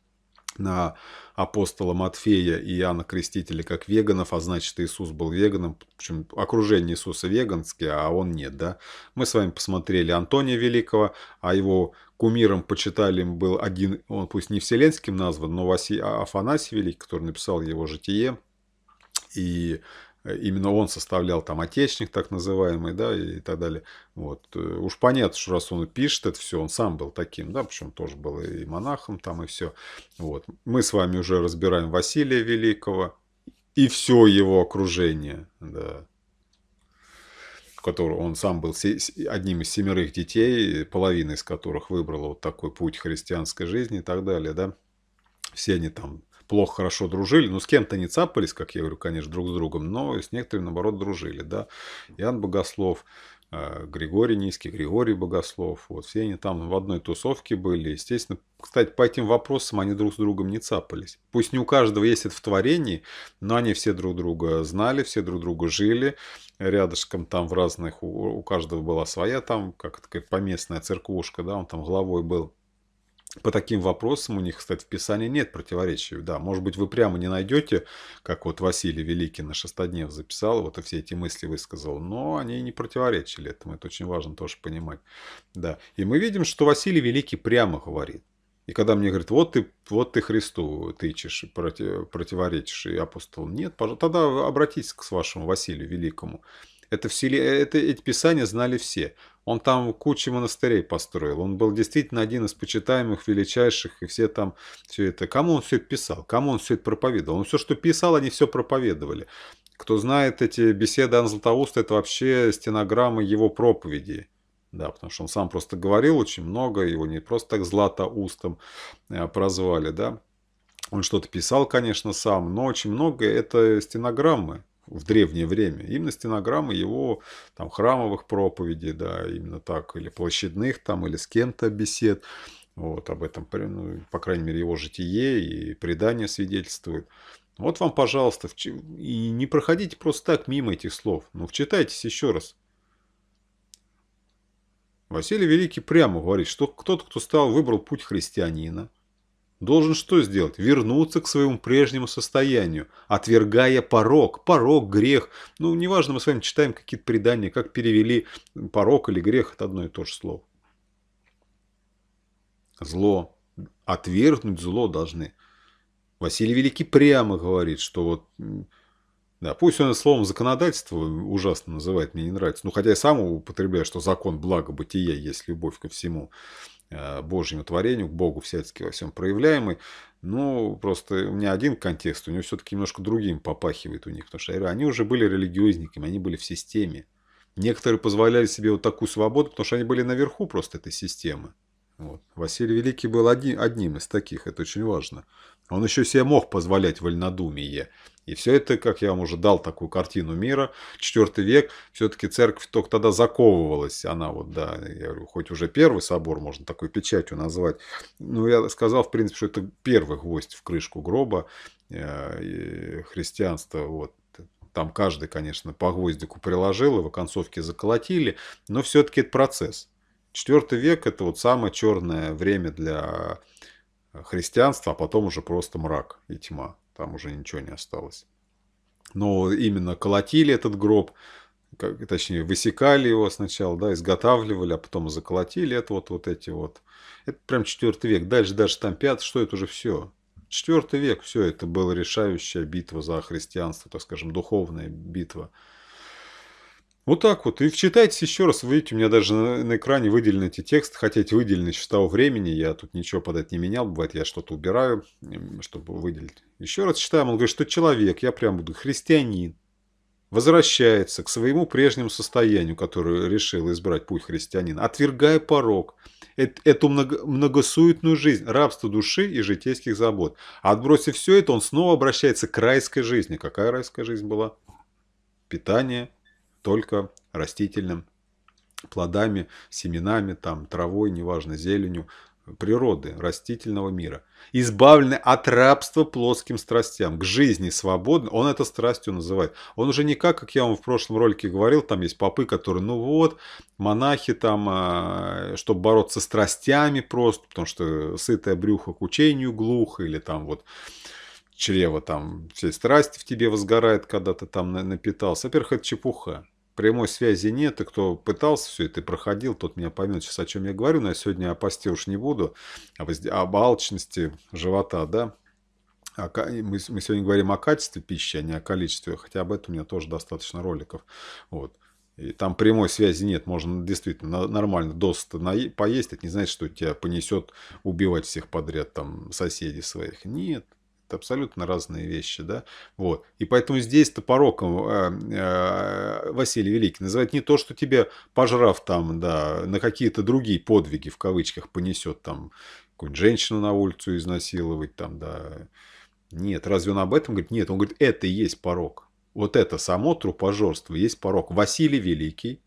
на апостола Матфея и Иоанна Крестителя как веганов, а значит Иисус был веганом, причем окружение Иисуса веганское, а он нет, да. Мы с вами посмотрели Антония Великого, а его кумиром почиталем был один, он пусть не вселенским назван, но Васи, Афанасий Великий, который написал его житие, и именно он составлял там отечник так называемый, да, и так далее. Вот. Э, уж понятно, что раз он пишет это все, он сам был таким, да, причем тоже был и монахом там, и все. Вот. Мы с вами уже разбираем Василия Великого и все его окружение, да которого он сам был одним из семерых детей, половина из которых выбрала вот такой путь христианской жизни и так далее, да. Все они там плохо, хорошо дружили. Ну, с кем-то не цапались, как я говорю, конечно, друг с другом, но с некоторыми, наоборот, дружили. Да? Иоанн Богослов, э, Григорий Низкий, Григорий Богослов. Вот все они там в одной тусовке были. Естественно, кстати, по этим вопросам они друг с другом не цапались. Пусть не у каждого есть это в творении, но они все друг друга знали, все друг друга жили. Рядышком там в разных, у, каждого была своя там, как это поместная церквушка, да, он там главой был по таким вопросам у них, кстати, в Писании нет противоречий. Да, может быть, вы прямо не найдете, как вот Василий Великий на шестоднев записал, вот и все эти мысли высказал, но они не противоречили этому. Это очень важно тоже понимать. Да. И мы видим, что Василий Великий прямо говорит. И когда мне говорят, вот ты, вот ты Христу тычешь, против, противоречишь, и апостол, нет, пожалуйста, тогда обратитесь к вашему Василию Великому. Это, все, это эти писания знали все. Он там кучу монастырей построил. Он был действительно один из почитаемых, величайших, и все там все это. Кому он все это писал? Кому он все это проповедовал? Он все, что писал, они все проповедовали. Кто знает эти беседы Анна Златоуста, это вообще стенограммы его проповедей. Да, потому что он сам просто говорил очень много, его не просто так Златоустом э, прозвали, да. Он что-то писал, конечно, сам, но очень многое это стенограммы в древнее время. Именно стенограммы его там, храмовых проповедей, да, именно так, или площадных там, или с кем-то бесед. Вот, об этом, ну, по крайней мере, его житие и предание свидетельствует. Вот вам, пожалуйста, вч... и не проходите просто так мимо этих слов. Ну, вчитайтесь еще раз. Василий Великий прямо говорит, что кто-то кто стал, выбрал путь христианина – должен что сделать? Вернуться к своему прежнему состоянию, отвергая порог, порог, грех. Ну, неважно, мы с вами читаем какие-то предания, как перевели порог или грех, это одно и то же слово. Зло. Отвергнуть зло должны. Василий Великий прямо говорит, что вот... Да, пусть он словом законодательство ужасно называет, мне не нравится. Ну, хотя я сам употребляю, что закон благо бытия есть любовь ко всему. Э, Божьему творению, к Богу всячески во всем проявляемый. Ну, просто у меня один контекст, у него все-таки немножко другим попахивает у них, потому что они уже были религиозниками, они были в системе. Некоторые позволяли себе вот такую свободу, потому что они были наверху просто этой системы. Вот. Василий Великий был одни, одним из таких, это очень важно. Он еще себе мог позволять вольнодумие. И все это, как я вам уже дал такую картину мира, IV век, все-таки церковь только тогда заковывалась, она вот, да, я говорю, хоть уже первый собор, можно такой печатью назвать, но я сказал, в принципе, что это первый гвоздь в крышку гроба э, христианства, вот, там каждый, конечно, по гвоздику приложил, его концовки заколотили, но все-таки это процесс. Четвертый век – это вот самое черное время для э, христианства, а потом уже просто мрак и тьма там уже ничего не осталось. Но именно колотили этот гроб, как, точнее, высекали его сначала, да, изготавливали, а потом заколотили. Это вот, вот эти вот. Это прям 4 век. Дальше, дальше там 5, что это уже все. 4 век, все, это была решающая битва за христианство, так скажем, духовная битва. Вот так вот. И вчитайтесь еще раз. Вы видите, у меня даже на, на экране выделен эти тексты. Хотя эти выделены с того времени. Я тут ничего под это не менял. Бывает, я что-то убираю, чтобы выделить. Еще раз читаем. Он говорит, что человек, я прям буду христианин, возвращается к своему прежнему состоянию, которое решил избрать путь христианина, отвергая порог, эту много, многосуетную жизнь, рабство души и житейских забот. А отбросив все это, он снова обращается к райской жизни. Какая райская жизнь была? Питание, только растительным плодами, семенами, там, травой, неважно, зеленью, природы, растительного мира. избавлены от рабства плоским страстям, к жизни свободно, он это страстью называет. Он уже не как, как я вам в прошлом ролике говорил, там есть попы, которые, ну вот, монахи там, а, чтобы бороться с страстями просто, потому что сытое брюхо к учению глухо, или там вот чрево там, все страсти в тебе возгорает, когда ты там напитался. Во-первых, это чепуха прямой связи нет, и кто пытался все это и проходил, тот меня поймет сейчас, о чем я говорю, но я сегодня о посте уж не буду, об, а об алчности живота, да. А мы сегодня говорим о качестве пищи, а не о количестве, хотя об этом у меня тоже достаточно роликов. Вот. И там прямой связи нет, можно действительно нормально досыта поесть, это не значит, что тебя понесет убивать всех подряд, там, соседей своих. Нет, это абсолютно разные вещи, да? Вот. И поэтому здесь-то пороком э, а, э, а, Василий Великий называет не то, что тебе, пожрав там, да, на какие-то другие подвиги, в кавычках, понесет там какую-нибудь женщину на улицу изнасиловать, там, да. Нет, разве он об этом говорит? Нет, он говорит, это и есть порок. Вот это само трупожорство есть порок. Василий Великий,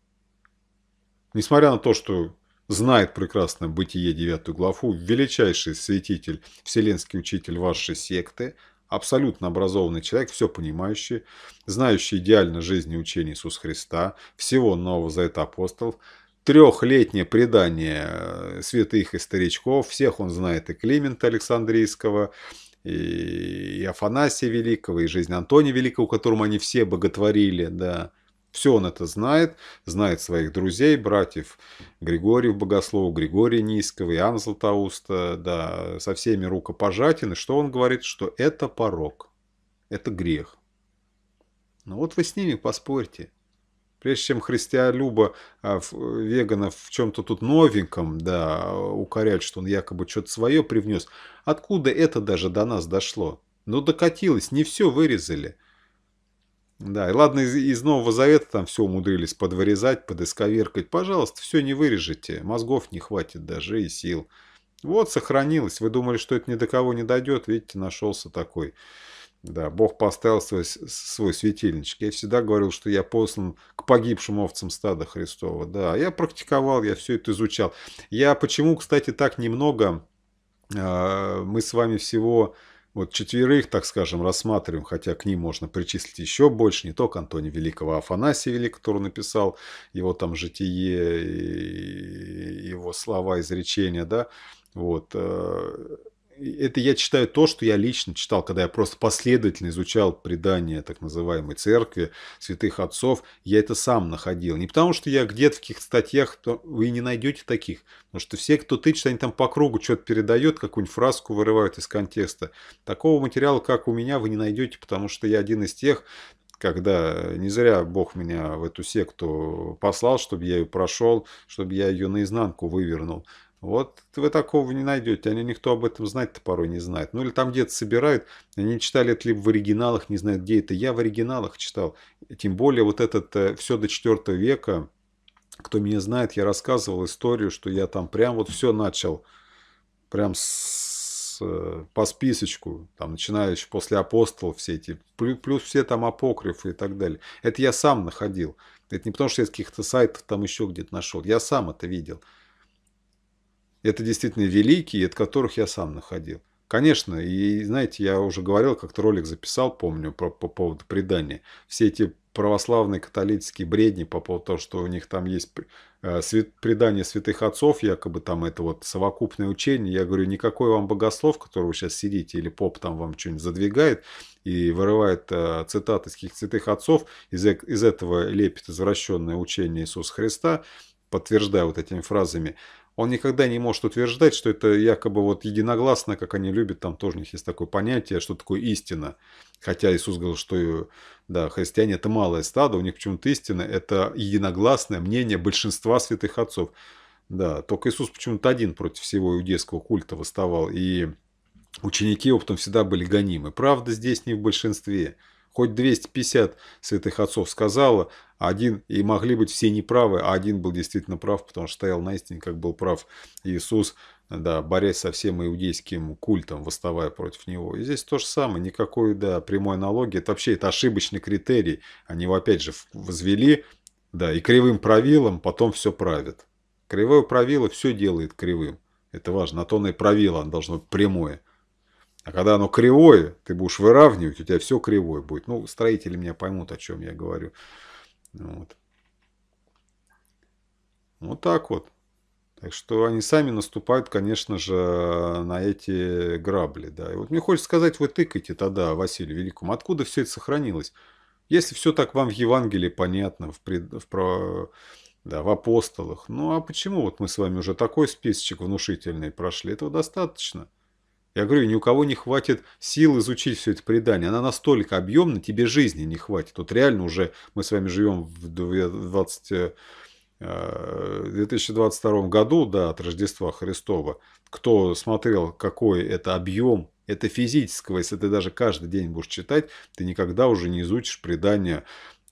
несмотря на то, что знает прекрасно Бытие девятую главу, величайший святитель, вселенский учитель вашей секты, абсолютно образованный человек, все понимающий, знающий идеально жизнь и учение Иисуса Христа, всего Нового за это апостолов, трехлетнее предание э, святых и старичков, всех он знает и Климента Александрийского, и, и Афанасия Великого, и жизнь Антония Великого, которому они все боготворили, да, все он это знает, знает своих друзей, братьев Григорию Богослову, Григория Низкого, Иоанна Златоуста, да, со всеми рукопожатины. Что он говорит? Что это порог, это грех. Ну вот вы с ними поспорьте. Прежде чем христиолюба а, веганов в чем-то тут новеньком да, укорять, что он якобы что-то свое привнес, откуда это даже до нас дошло? Ну докатилось, не все вырезали. Да, и ладно, из, из Нового Завета там все умудрились подвырезать, подысковеркать. Пожалуйста, все не вырежете, мозгов не хватит даже и сил. Вот, сохранилось. Вы думали, что это ни до кого не дойдет. Видите, нашелся такой. Да, Бог поставил свой, свой светильничек. Я всегда говорил, что я послан к погибшим овцам стада Христова. Да, я практиковал, я все это изучал. Я почему, кстати, так немного, э, мы с вами всего вот четверых, так скажем, рассматриваем, хотя к ним можно причислить еще больше, не только Антония Великого, а Афанасия Великого, который написал его там житие, его слова, изречения, да, вот, э, это я читаю то, что я лично читал, когда я просто последовательно изучал предания так называемой церкви, святых отцов, я это сам находил. Не потому, что я где-то в каких-то статьях, то вы не найдете таких, потому что все, кто тычет, они там по кругу что-то передают, какую-нибудь фразку вырывают из контекста. Такого материала, как у меня, вы не найдете, потому что я один из тех, когда не зря Бог меня в эту секту послал, чтобы я ее прошел, чтобы я ее наизнанку вывернул. Вот вы такого не найдете, они никто об этом знать-то порой не знает. Ну или там где-то собирают, они читали это либо в оригиналах, не знаю где это. Я в оригиналах читал, тем более вот этот э, все до 4 века, кто меня знает, я рассказывал историю, что я там прям вот все начал, прям с, э, по списочку, там начиная еще после апостолов все эти, плюс, плюс все там апокрифы и так далее. Это я сам находил. Это не потому, что я с каких-то сайтов там еще где-то нашел. Я сам это видел это действительно великие, от которых я сам находил. Конечно, и знаете, я уже говорил, как-то ролик записал, помню, про, по поводу предания. Все эти православные католические бредни по поводу того, что у них там есть э, предание святых отцов, якобы там это вот совокупное учение. Я говорю, никакой вам богослов, который вы сейчас сидите, или поп там вам что-нибудь задвигает и вырывает э, цитаты из святых отцов, из, из этого лепит извращенное учение Иисуса Христа, подтверждая вот этими фразами, он никогда не может утверждать, что это якобы вот единогласно, как они любят, там тоже у них есть такое понятие, что такое истина. Хотя Иисус говорил, что да, христиане – это малое стадо, у них почему-то истина – это единогласное мнение большинства святых отцов. Да, только Иисус почему-то один против всего иудейского культа восставал, и ученики его потом всегда были гонимы. Правда, здесь не в большинстве. Хоть 250 святых отцов сказала, один, и могли быть все неправы, а один был действительно прав, потому что стоял на истине, как был прав Иисус, да, борясь со всем иудейским культом, восставая против него. И здесь то же самое, никакой, да, прямой аналогии. Это вообще это ошибочный критерий. Они его, опять же, возвели, да, и кривым правилом потом все правят. Кривое правило все делает кривым. Это важно. На то оно и правило, оно должно быть прямое. А когда оно кривое, ты будешь выравнивать, у тебя все кривое будет. Ну, строители меня поймут, о чем я говорю. Вот. Вот так вот. Так что они сами наступают, конечно же, на эти грабли. Да. И вот мне хочется сказать, вы тыкайте тогда, Василию Великому, откуда все это сохранилось? Если все так вам в Евангелии понятно, в, пред... в, про... да, в апостолах, ну а почему вот мы с вами уже такой списочек внушительный прошли? Этого достаточно. Я говорю, ни у кого не хватит сил изучить все это предание. Она настолько объемна, тебе жизни не хватит. Вот реально уже мы с вами живем в 2022 э, э, году, да, от Рождества Христова, кто смотрел, какой это объем, это физического, если ты даже каждый день будешь читать, ты никогда уже не изучишь предание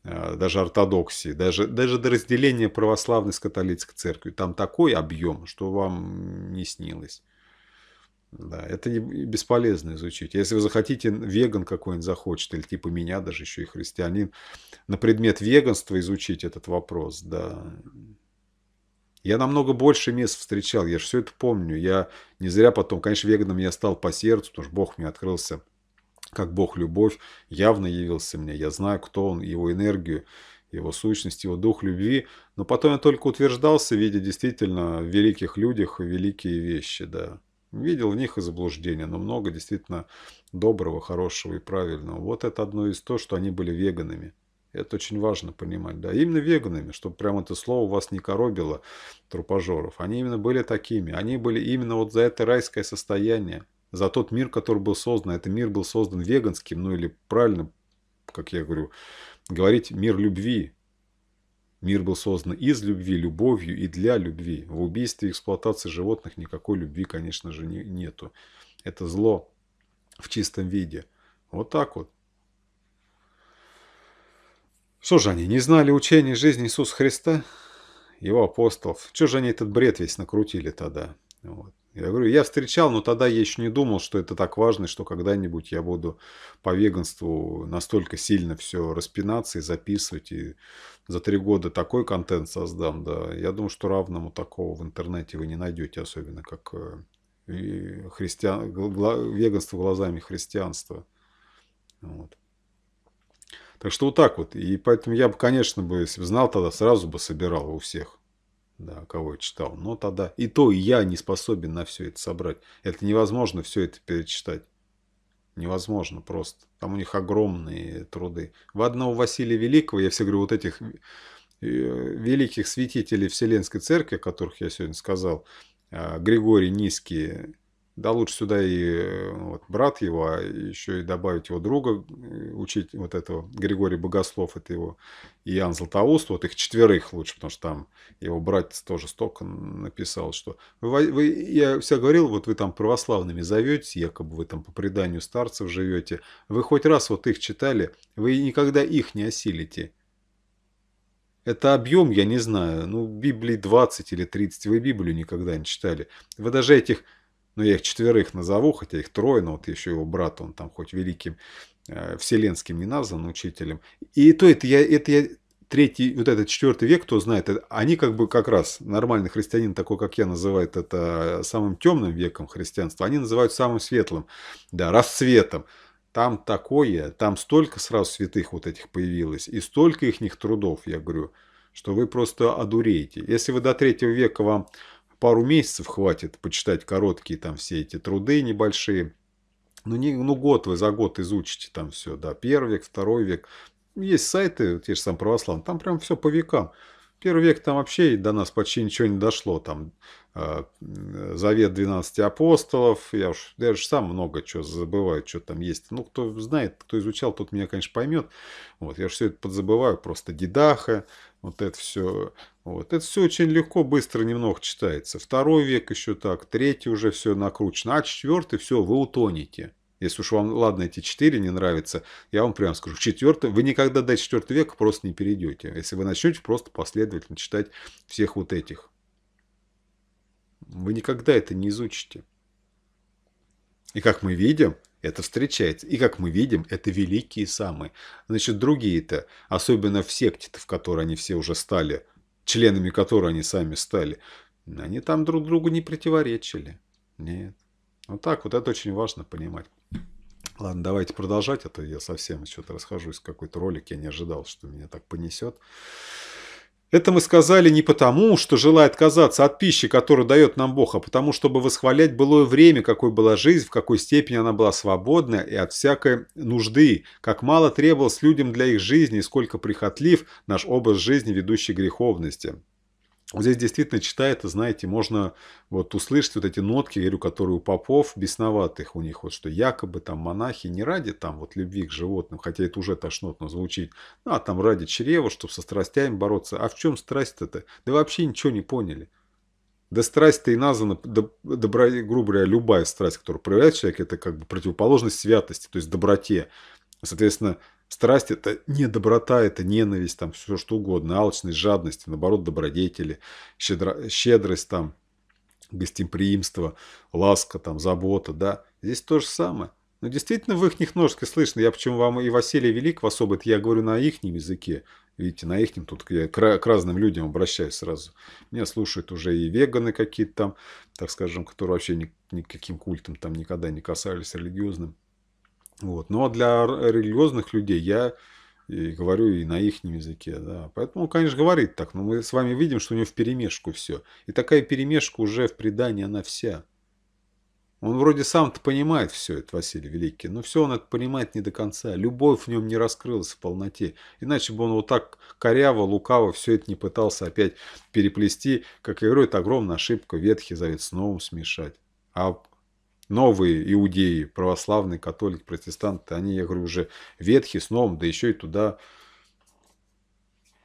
э, даже ортодоксии, даже, даже до разделения православной с католической церкви. Там такой объем, что вам не снилось. Да, это и бесполезно изучить. Если вы захотите, веган какой-нибудь захочет, или типа меня даже еще и христианин, на предмет веганства изучить этот вопрос, да. Я намного больше мест встречал, я же все это помню. Я не зря потом, конечно, веганом я стал по сердцу, потому что Бог мне открылся, как Бог любовь, явно явился мне. Я знаю, кто он, его энергию его сущность, его дух любви. Но потом я только утверждался, видя действительно великих людях великие вещи, да. Видел в них и заблуждения, но много действительно доброго, хорошего и правильного. Вот это одно из того, что они были веганами. Это очень важно понимать. Да, именно веганами, чтобы прямо это слово у вас не коробило, трупожоров. Они именно были такими. Они были именно вот за это райское состояние. За тот мир, который был создан. Это мир был создан веганским, ну или правильно, как я говорю, говорить мир любви. Мир был создан из любви, любовью и для любви. В убийстве и эксплуатации животных никакой любви, конечно же, не, нету. Это зло в чистом виде. Вот так вот. Что же они, не знали учения жизни Иисуса Христа? Его апостолов. Что же они этот бред весь накрутили тогда? Вот. Я говорю, я встречал, но тогда я еще не думал, что это так важно, что когда-нибудь я буду по веганству настолько сильно все распинаться и записывать. И за три года такой контент создам. Да. Я думаю, что равному такого в интернете вы не найдете, особенно как э, христиан... веганство глазами христианства. Вот. Так что вот так вот. И поэтому я бы, конечно, бы, если бы знал тогда, сразу бы собирал у всех да, кого я читал. Но тогда и то и я не способен на все это собрать. Это невозможно все это перечитать. Невозможно просто. Там у них огромные труды. В одного Василия Великого, я все говорю, вот этих э, великих святителей Вселенской Церкви, о которых я сегодня сказал, а, Григорий Низкий, да лучше сюда и вот, брат его, а еще и добавить его друга, э, учить вот этого Григорий Богослов, это его Иоанн Златоуст, вот их четверых лучше, потому что там его братец тоже столько написал, что вы, вы, я всегда говорил, вот вы там православными зоветесь, якобы вы там по преданию старцев живете, вы хоть раз вот их читали, вы никогда их не осилите. Это объем, я не знаю, ну, Библии 20 или 30, вы Библию никогда не читали. Вы даже этих но ну, я их четверых назову, хотя их трое, но вот еще его брат, он там хоть великим э, вселенским не назван учителем. И то это я, это я третий, вот этот четвертый век, кто знает, э, они как бы как раз, нормальный христианин, такой как я, называет это самым темным веком христианства, они называют самым светлым, да, расцветом. Там такое, там столько сразу святых вот этих появилось, и столько их трудов, я говорю, что вы просто одуреете. Если вы до третьего века вам пару месяцев хватит почитать короткие там все эти труды небольшие. Ну, не, ну год вы за год изучите там все, да, первый век, второй век. Есть сайты, те же самые православные, там прям все по векам. Первый век там вообще до нас почти ничего не дошло. Там э, завет 12 апостолов. Я уж я же сам много чего забываю, что там есть. Ну, кто знает, кто изучал, тот меня, конечно, поймет. Вот, я же все это подзабываю. Просто Дедаха, вот это все. Вот. Это все очень легко, быстро немного читается. Второй век еще так, третий уже все накручено, а четвертый все, вы утонете. Если уж вам, ладно, эти четыре не нравятся, я вам прямо скажу, четвертый, вы никогда до четвертого века просто не перейдете, если вы начнете просто последовательно читать всех вот этих. Вы никогда это не изучите. И как мы видим, это встречается. И как мы видим, это великие самые. Значит, другие-то, особенно в секте, в которой они все уже стали членами которой они сами стали, они там друг другу не противоречили. Нет. Вот так вот это очень важно понимать. Ладно, давайте продолжать, а то я совсем что-то расхожусь. Какой-то ролик я не ожидал, что меня так понесет. Это мы сказали не потому, что желая отказаться от пищи, которую дает нам Бог, а потому, чтобы восхвалять былое время, какой была жизнь, в какой степени она была свободна и от всякой нужды, как мало требовалось людям для их жизни и сколько прихотлив наш образ жизни, ведущий к греховности. Здесь действительно читает, знаете, можно вот услышать вот эти нотки, говорю, которые у попов бесноватых у них, вот что якобы там монахи не ради там вот любви к животным, хотя это уже тошнотно звучит, ну, а там ради чрева, чтобы со страстями бороться. А в чем страсть то Да вообще ничего не поняли. Да страсть-то и названа, добро, грубо говоря, любая страсть, которую проявляет человек, это как бы противоположность святости, то есть доброте. Соответственно, Страсть – это не доброта, это ненависть, там все что угодно, алчность, жадность, наоборот, добродетели, щедро, щедрость, там, гостеприимство, ласка, там, забота, да. Здесь то же самое. Но действительно в их ножке слышно. Я почему вам и Василий Велик особо, это я говорю на ихнем языке. Видите, на ихнем тут я к разным людям обращаюсь сразу. Меня слушают уже и веганы какие-то там, так скажем, которые вообще никаким культом там никогда не касались религиозным. Вот. Но ну, а для религиозных людей я и говорю и на их языке. Да. Поэтому он, конечно, говорит так, но мы с вами видим, что у него в перемешку все. И такая перемешка уже в предании, она вся. Он вроде сам-то понимает все это, Василий Великий, но все он это понимает не до конца. Любовь в нем не раскрылась в полноте. Иначе бы он вот так коряво, лукаво все это не пытался опять переплести. Как я говорю, это огромная ошибка Ветхий Завет с новым смешать. А новые иудеи, православные, католики, протестанты, они, я говорю, уже ветхи с новым, да еще и туда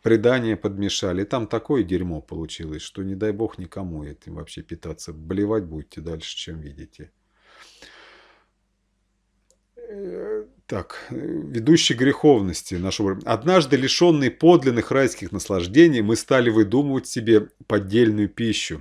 предания подмешали. И там такое дерьмо получилось, что не дай бог никому этим вообще питаться. Болевать будете дальше, чем видите. Э, так, ведущий греховности нашего... Однажды, лишенные подлинных райских наслаждений, мы стали выдумывать себе поддельную пищу,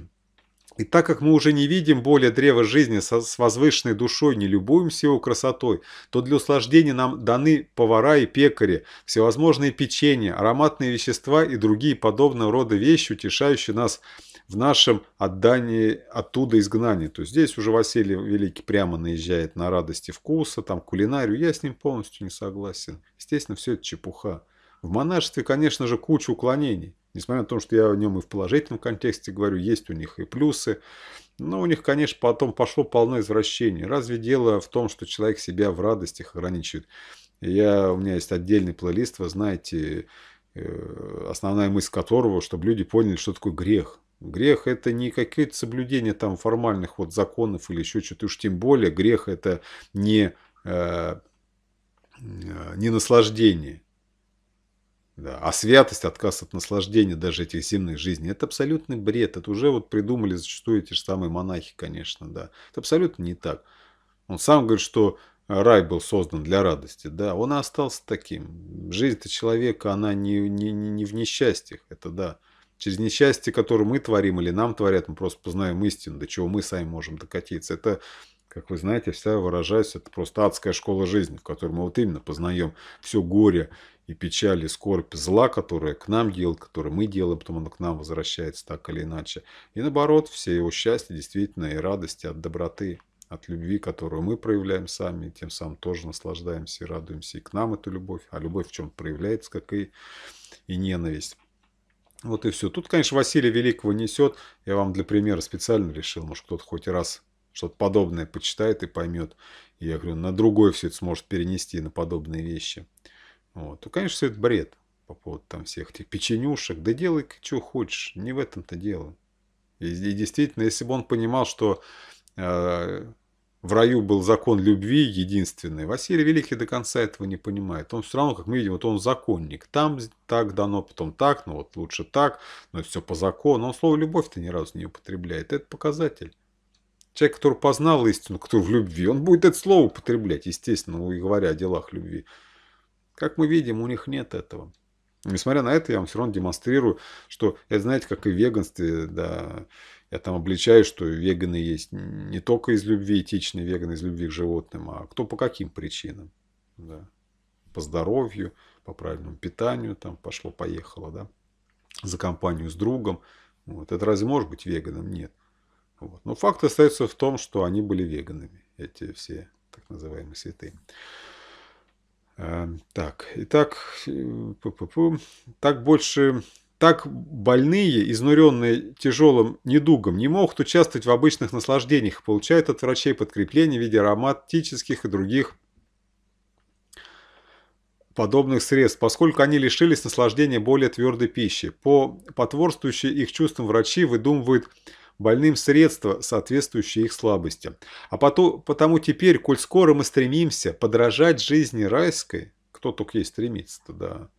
и так как мы уже не видим более древа жизни со, с возвышенной душой, не любуемся его красотой, то для услаждения нам даны повара и пекари, всевозможные печенья, ароматные вещества и другие подобного рода вещи, утешающие нас в нашем отдании оттуда изгнания. То есть здесь уже Василий Великий прямо наезжает на радости вкуса, там кулинарию. Я с ним полностью не согласен. Естественно, все это чепуха. В монашестве, конечно же, куча уклонений. Несмотря на то, что я о нем и в положительном контексте говорю, есть у них и плюсы. Но у них, конечно, потом пошло полно извращений. Разве дело в том, что человек себя в радостях ограничивает? Я, у меня есть отдельный плейлист, вы знаете, э, основная мысль которого, чтобы люди поняли, что такое грех. Грех – это не какие-то соблюдения там формальных вот законов или еще что-то. Уж тем более грех – это не, э, э, не наслаждение. Да. А святость, отказ от наслаждения даже этих земных жизней, это абсолютный бред. Это уже вот придумали зачастую эти же самые монахи, конечно, да. Это абсолютно не так. Он сам говорит, что рай был создан для радости, да. Он и остался таким. Жизнь-то человека, она не, не, не в несчастьях, это да. Через несчастье, которое мы творим или нам творят, мы просто познаем истину, до чего мы сами можем докатиться. Это как вы знаете, вся выражаясь, это просто адская школа жизни, в которой мы вот именно познаем все горе и печаль, и скорбь, зла, которое к нам делает, которое мы делаем, потом оно к нам возвращается так или иначе. И наоборот, все его счастье действительно и радости от доброты, от любви, которую мы проявляем сами, и тем самым тоже наслаждаемся и радуемся. И к нам эту любовь, а любовь в чем проявляется, как и, и ненависть. Вот и все. Тут, конечно, Василия Великого несет. Я вам для примера специально решил, может, кто-то хоть раз что-то подобное почитает и поймет. И я говорю, на другой все это сможет перенести, на подобные вещи. Вот. Ну, конечно, все это бред по поводу там всех этих печенюшек. Да делай, что хочешь, не в этом-то дело. И, и действительно, если бы он понимал, что э, в раю был закон любви единственный, Василий Великий до конца этого не понимает. Он все равно, как мы видим, вот он законник. Там так дано, потом так, ну вот лучше так, но все по закону. Он слово «любовь»-то ни разу не употребляет. Это показатель. Человек, который познал истину, кто в любви, он будет это слово употреблять, естественно, ну, и говоря о делах любви. Как мы видим, у них нет этого. Несмотря на это, я вам все равно демонстрирую, что, это, знаете, как и в веганстве, да, я там обличаю, что веганы есть не только из любви, этичные веганы из любви к животным, а кто по каким причинам. Да. По здоровью, по правильному питанию, там пошло-поехало, да, за компанию с другом. Вот. Это разве может быть веганом? Нет. Вот. Но факт остается в том, что они были веганами, эти все так называемые святые. Эм, так, и так, э, так больше, так больные, изнуренные тяжелым недугом, не могут участвовать в обычных наслаждениях, получают от врачей подкрепление в виде ароматических и других подобных средств, поскольку они лишились наслаждения более твердой пищи. По потворствующей их чувствам врачи выдумывают больным средства, соответствующие их слабостям. А потом, потому теперь, коль скоро мы стремимся подражать жизни райской, кто только есть стремится-то, да,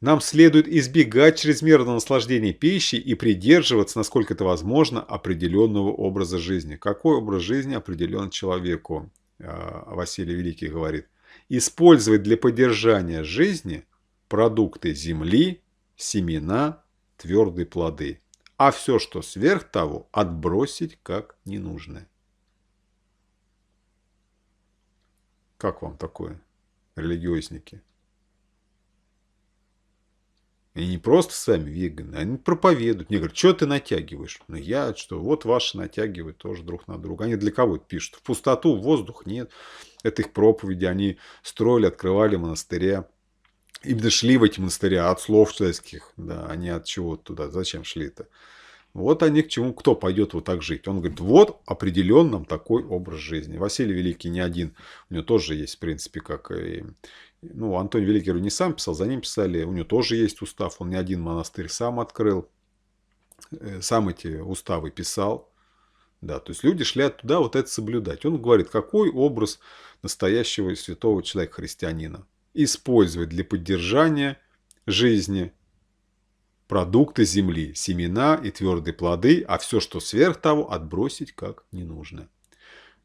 нам следует избегать чрезмерного наслаждения пищей и придерживаться, насколько это возможно, определенного образа жизни. Какой образ жизни определен человеку, а, Василий Великий говорит. Использовать для поддержания жизни продукты земли, семена, твердые плоды – а все, что сверх того, отбросить как ненужное. Как вам такое, религиозники? И не просто сами веганы, они проповедуют. Мне говорят, что ты натягиваешь? Ну я, что вот ваши натягивают тоже друг на друга. Они для кого это пишут? В пустоту, в воздух нет. Это их проповеди. Они строили, открывали монастыря именно шли в эти монастыря от слов человеческих, да, а не от чего туда, зачем шли-то. Вот они к чему, кто пойдет вот так жить. Он говорит, вот определен нам такой образ жизни. Василий Великий не один, у него тоже есть, в принципе, как и... Ну, Антон Великий не сам писал, за ним писали, у него тоже есть устав, он не один монастырь сам открыл, э, сам эти уставы писал. Да, то есть люди шли оттуда вот это соблюдать. Он говорит, какой образ настоящего святого человека-христианина использовать для поддержания жизни продукты земли, семена и твердые плоды, а все, что сверх того, отбросить как ненужное.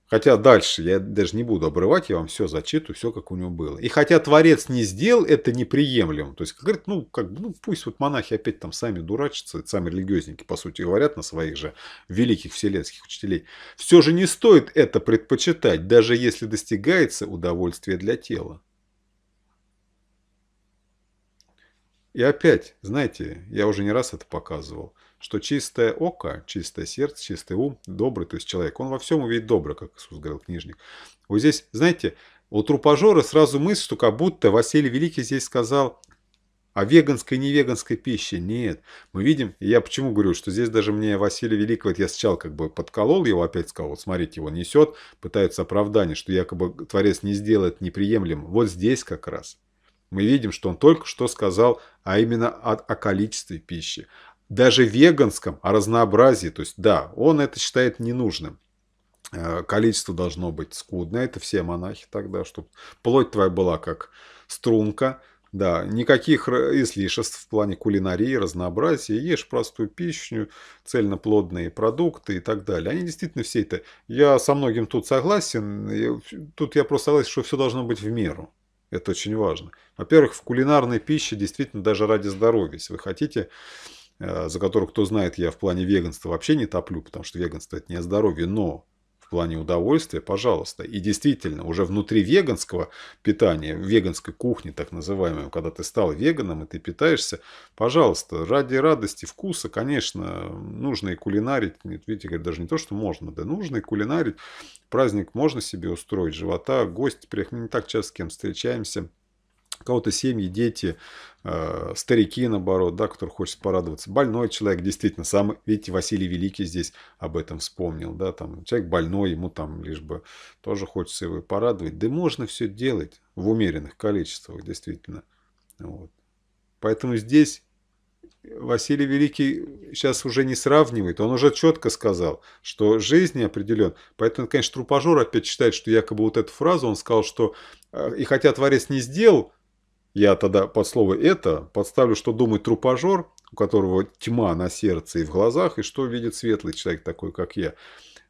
Хотя дальше я даже не буду обрывать, я вам все зачитываю, все как у него было. И хотя Творец не сделал это неприемлемо, то есть, говорит, ну, как, ну пусть вот монахи опять там сами дурачатся, сами религиозники, по сути, говорят на своих же великих вселенских учителей, все же не стоит это предпочитать, даже если достигается удовольствие для тела. И опять, знаете, я уже не раз это показывал, что чистое око, чистое сердце, чистый ум, добрый, то есть человек, он во всем увидит добро, как Иисус говорил книжник. Вот здесь, знаете, у трупажора сразу мысль, что как будто Василий Великий здесь сказал о веганской и невеганской пище. Нет. Мы видим, я почему говорю, что здесь даже мне Василий Великий, вот я сначала как бы подколол его, опять сказал, вот смотрите, его несет, пытается оправдание, что якобы Творец не сделает неприемлемым. Вот здесь как раз мы видим, что он только что сказал, а именно о, о количестве пищи. Даже веганском, о разнообразии. То есть, да, он это считает ненужным. Э, количество должно быть скудное. Это все монахи тогда, чтобы плоть твоя была как струнка. Да, никаких излишеств в плане кулинарии, разнообразия. Ешь простую пищу, цельноплодные продукты и так далее. Они действительно все это... Я со многим тут согласен. Тут я просто согласен, что все должно быть в меру. Это очень важно. Во-первых, в кулинарной пище действительно даже ради здоровья. Если вы хотите, э, за которую, кто знает, я в плане веганства вообще не топлю, потому что веганство – это не о здоровье, но плане удовольствия, пожалуйста. И действительно, уже внутри веганского питания, веганской кухни так называемой, когда ты стал веганом и ты питаешься, пожалуйста, ради радости вкуса, конечно, нужно и кулинарить. Видите, говорю, даже не то, что можно, да нужно и кулинарить. Праздник можно себе устроить, живота, гость, не так часто с кем встречаемся. У кого-то семьи, дети, э, старики, наоборот, да, который хочет порадоваться. Больной человек, действительно, сам, видите, Василий Великий здесь об этом вспомнил, да, там, человек больной, ему там лишь бы тоже хочется его порадовать. Да можно все делать в умеренных количествах, действительно. Вот. Поэтому здесь Василий Великий сейчас уже не сравнивает, он уже четко сказал, что жизнь не определен. Поэтому, конечно, трупожор опять считает, что якобы вот эту фразу он сказал, что э, и хотя Творец не сделал, я тогда под слово «это» подставлю, что думает трупожор, у которого тьма на сердце и в глазах, и что видит светлый человек такой, как я.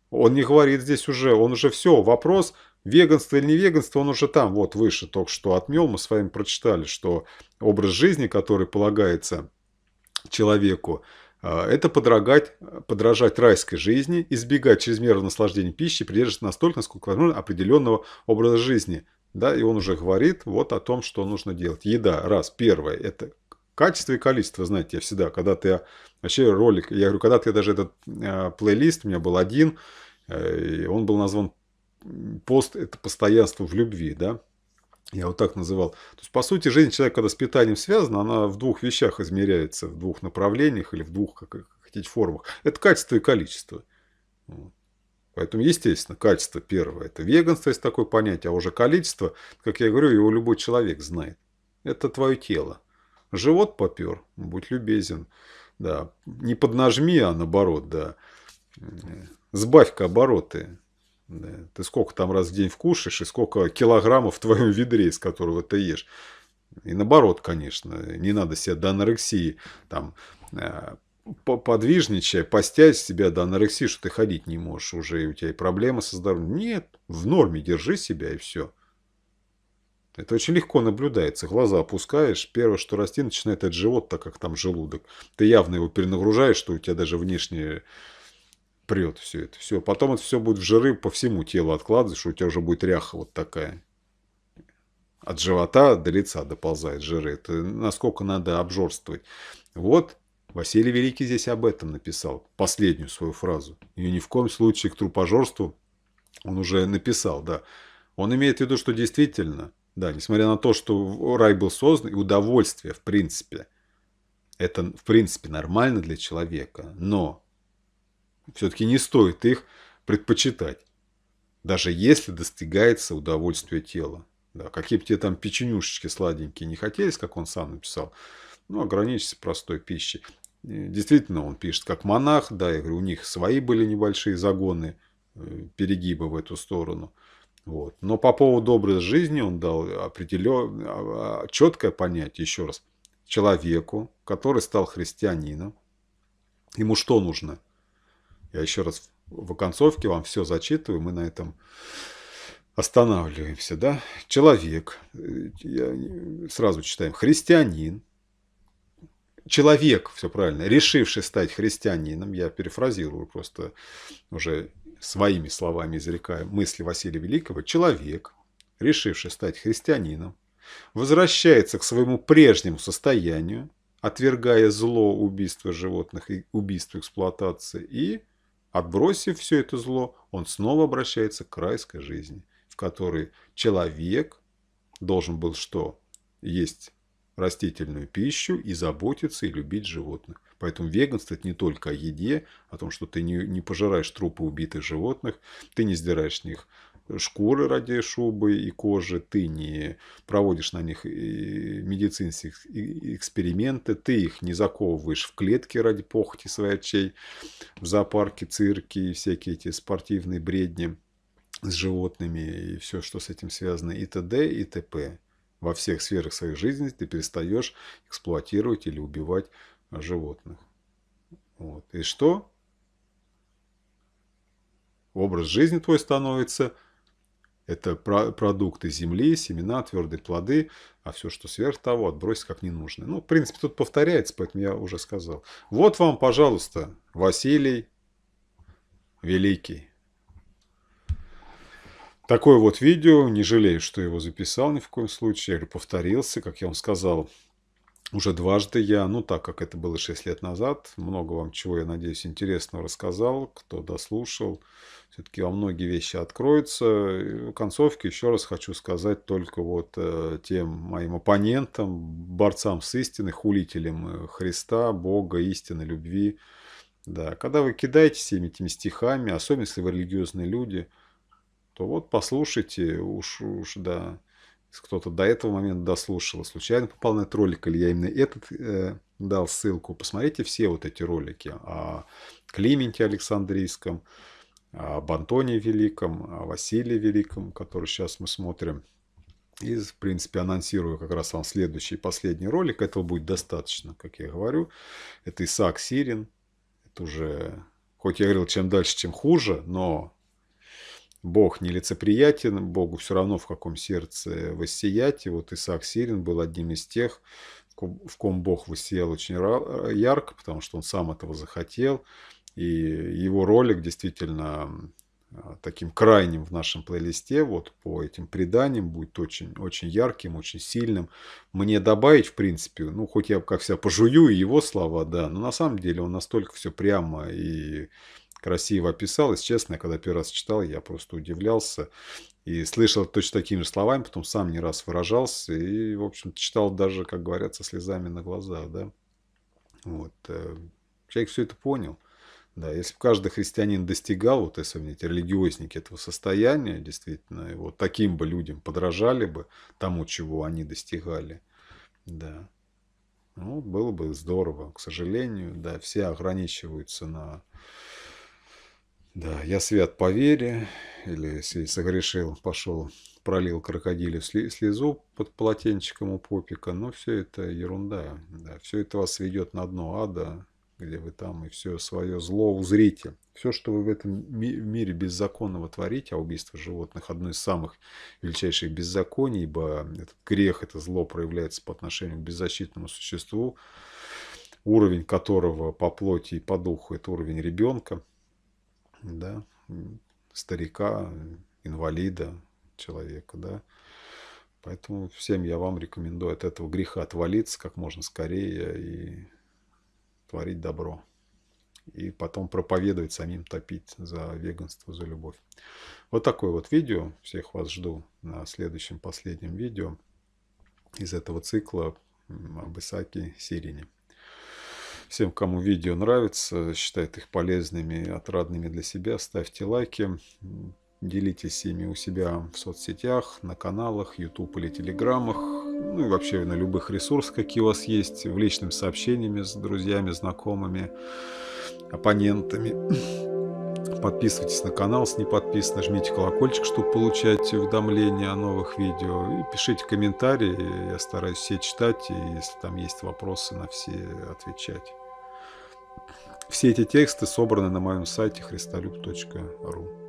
Он не говорит здесь уже, он уже все, вопрос веганство или не веганство, он уже там, вот выше только что отмел, мы с вами прочитали, что образ жизни, который полагается человеку, а, это подрагать, подражать райской жизни, избегать чрезмерного наслаждения пищи, придерживаться настолько, насколько возможно, определенного образа жизни. Да, и он уже говорит вот о том, что нужно делать. Еда, раз, первое, это качество и количество, знаете, я всегда, когда ты, вообще ролик, я говорю, когда ты даже этот э, плейлист, у меня был один, э, он был назван «Пост – это постоянство в любви», да, я вот так называл. То есть, по сути, жизнь человека, когда с питанием связана, она в двух вещах измеряется, в двух направлениях или в двух, как хотите, формах. Это качество и количество. Поэтому, естественно, качество первое – это веганство, есть такое понятие, а уже количество, как я говорю, его любой человек знает. Это твое тело. Живот попер, будь любезен. Да. Не поднажми, а наоборот, да. Э, сбавь-ка обороты. Да. Ты сколько там раз в день вкушаешь и сколько килограммов в твоем ведре, из которого ты ешь. И наоборот, конечно, не надо себя до анорексии там э, подвижничая, постясь себя до анорексии, что ты ходить не можешь уже, и у тебя и проблемы со здоровьем. Нет, в норме держи себя и все. Это очень легко наблюдается. Глаза опускаешь, первое, что расти, начинает от живот, так как там желудок. Ты явно его перенагружаешь, что у тебя даже внешне прет все это. Все. Потом это все будет в жиры по всему телу откладываешь, у тебя уже будет ряха вот такая. От живота до лица доползает жиры. Это насколько надо обжорствовать. Вот Василий Великий здесь об этом написал, последнюю свою фразу. И ни в коем случае к трупожорству он уже написал, да. Он имеет в виду, что действительно, да, несмотря на то, что рай был создан, и удовольствие, в принципе, это, в принципе, нормально для человека, но все-таки не стоит их предпочитать, даже если достигается удовольствие тела. Да, какие бы тебе там печенюшечки сладенькие не хотелось, как он сам написал, ну, ограничься простой пищей. Э, действительно, он пишет как монах, да, я говорю, у них свои были небольшие загоны, э, перегибы в эту сторону. Вот. Но по поводу образа жизни он дал определен... А, а, четкое понятие, еще раз, человеку, который стал христианином, ему что нужно? Я еще раз в оконцовке вам все зачитываю, мы на этом останавливаемся. Да? Человек, э, я, сразу читаем, христианин, человек, все правильно, решивший стать христианином, я перефразирую просто уже своими словами изрекая мысли Василия Великого, человек, решивший стать христианином, возвращается к своему прежнему состоянию, отвергая зло убийства животных и убийство эксплуатации, и, отбросив все это зло, он снова обращается к райской жизни, в которой человек должен был что? Есть растительную пищу и заботиться и любить животных. Поэтому веганство – это не только о еде, о том, что ты не, не пожираешь трупы убитых животных, ты не сдираешь с них шкуры ради шубы и кожи, ты не проводишь на них э, медицинские э, эксперименты, ты их не заковываешь в клетки ради похоти отчей, в зоопарке, цирке и всякие эти спортивные бредни с животными и все, что с этим связано, и т.д. и т.п во всех сферах своей жизни ты перестаешь эксплуатировать или убивать животных. Вот. И что? Образ жизни твой становится это продукты земли, семена, твердые плоды, а все, что сверх того, отбросить как ненужное. Ну, в принципе, тут повторяется, поэтому я уже сказал. Вот вам, пожалуйста, Василий Великий. Такое вот видео, не жалею, что его записал ни в коем случае, я повторился, как я вам сказал, уже дважды я, ну так как это было 6 лет назад, много вам чего, я надеюсь, интересного рассказал, кто дослушал, все-таки во многие вещи откроются. И в концовке еще раз хочу сказать только вот э, тем моим оппонентам, борцам с истиной, хулителям э, Христа, Бога, истины, любви. Да, когда вы кидаетесь всеми этими стихами, особенно если вы религиозные люди – то вот послушайте, уж, уж да, кто-то до этого момента дослушал, случайно попал на этот ролик, или я именно этот э, дал ссылку. Посмотрите все вот эти ролики о Клименте Александрийском, об Антоне Великом, о Василии Великом, который сейчас мы смотрим. И, в принципе, анонсирую как раз вам следующий и последний ролик. Этого будет достаточно, как я говорю. Это Исаак Сирин. Это уже, хоть я говорил, чем дальше, чем хуже, но Бог нелицеприятен, Богу все равно в каком сердце воссиять. И вот Исаак Сирин был одним из тех, в ком Бог воссиял очень ярко, потому что он сам этого захотел. И его ролик действительно а, таким крайним в нашем плейлисте, вот по этим преданиям, будет очень, очень ярким, очень сильным. Мне добавить, в принципе, ну, хоть я как себя пожую его слова, да, но на самом деле он настолько все прямо и красиво описал. Если честно, когда первый раз читал, я просто удивлялся. И слышал точно такими же словами, потом сам не раз выражался. И, в общем, читал даже, как говорят, со слезами на глазах. Да? Вот. Человек э, все это понял. Да, если бы каждый христианин достигал, вот если бы эти религиозники этого состояния, действительно, вот таким бы людям подражали бы тому, чего они достигали, да, ну, было бы здорово. К сожалению, да, все ограничиваются на да, я свят по вере, или если согрешил, пошел, пролил крокодилю слезу под полотенчиком у попика, но все это ерунда. Да, все это вас ведет на дно ада, где вы там и все свое зло узрите. Все, что вы в этом ми мире беззаконного творите, а убийство животных одно из самых величайших беззаконий, ибо этот грех, это зло проявляется по отношению к беззащитному существу, уровень которого по плоти и по духу – это уровень ребенка – да, старика, инвалида, человека, да. Поэтому всем я вам рекомендую от этого греха отвалиться как можно скорее и творить добро. И потом проповедовать самим топить за веганство, за любовь. Вот такое вот видео. Всех вас жду на следующем, последнем видео из этого цикла об Исааке Сирине. Всем, кому видео нравится, считает их полезными, отрадными для себя, ставьте лайки, делитесь ими у себя в соцсетях, на каналах, YouTube или Телеграмах, ну и вообще на любых ресурсах, какие у вас есть, в личном сообщениями с друзьями, знакомыми, оппонентами. Подписывайтесь на канал, если не подписаны, жмите колокольчик, чтобы получать уведомления о новых видео. И пишите комментарии, я стараюсь все читать, и если там есть вопросы, на все отвечать. Все эти тексты собраны на моем сайте христолюб.ру.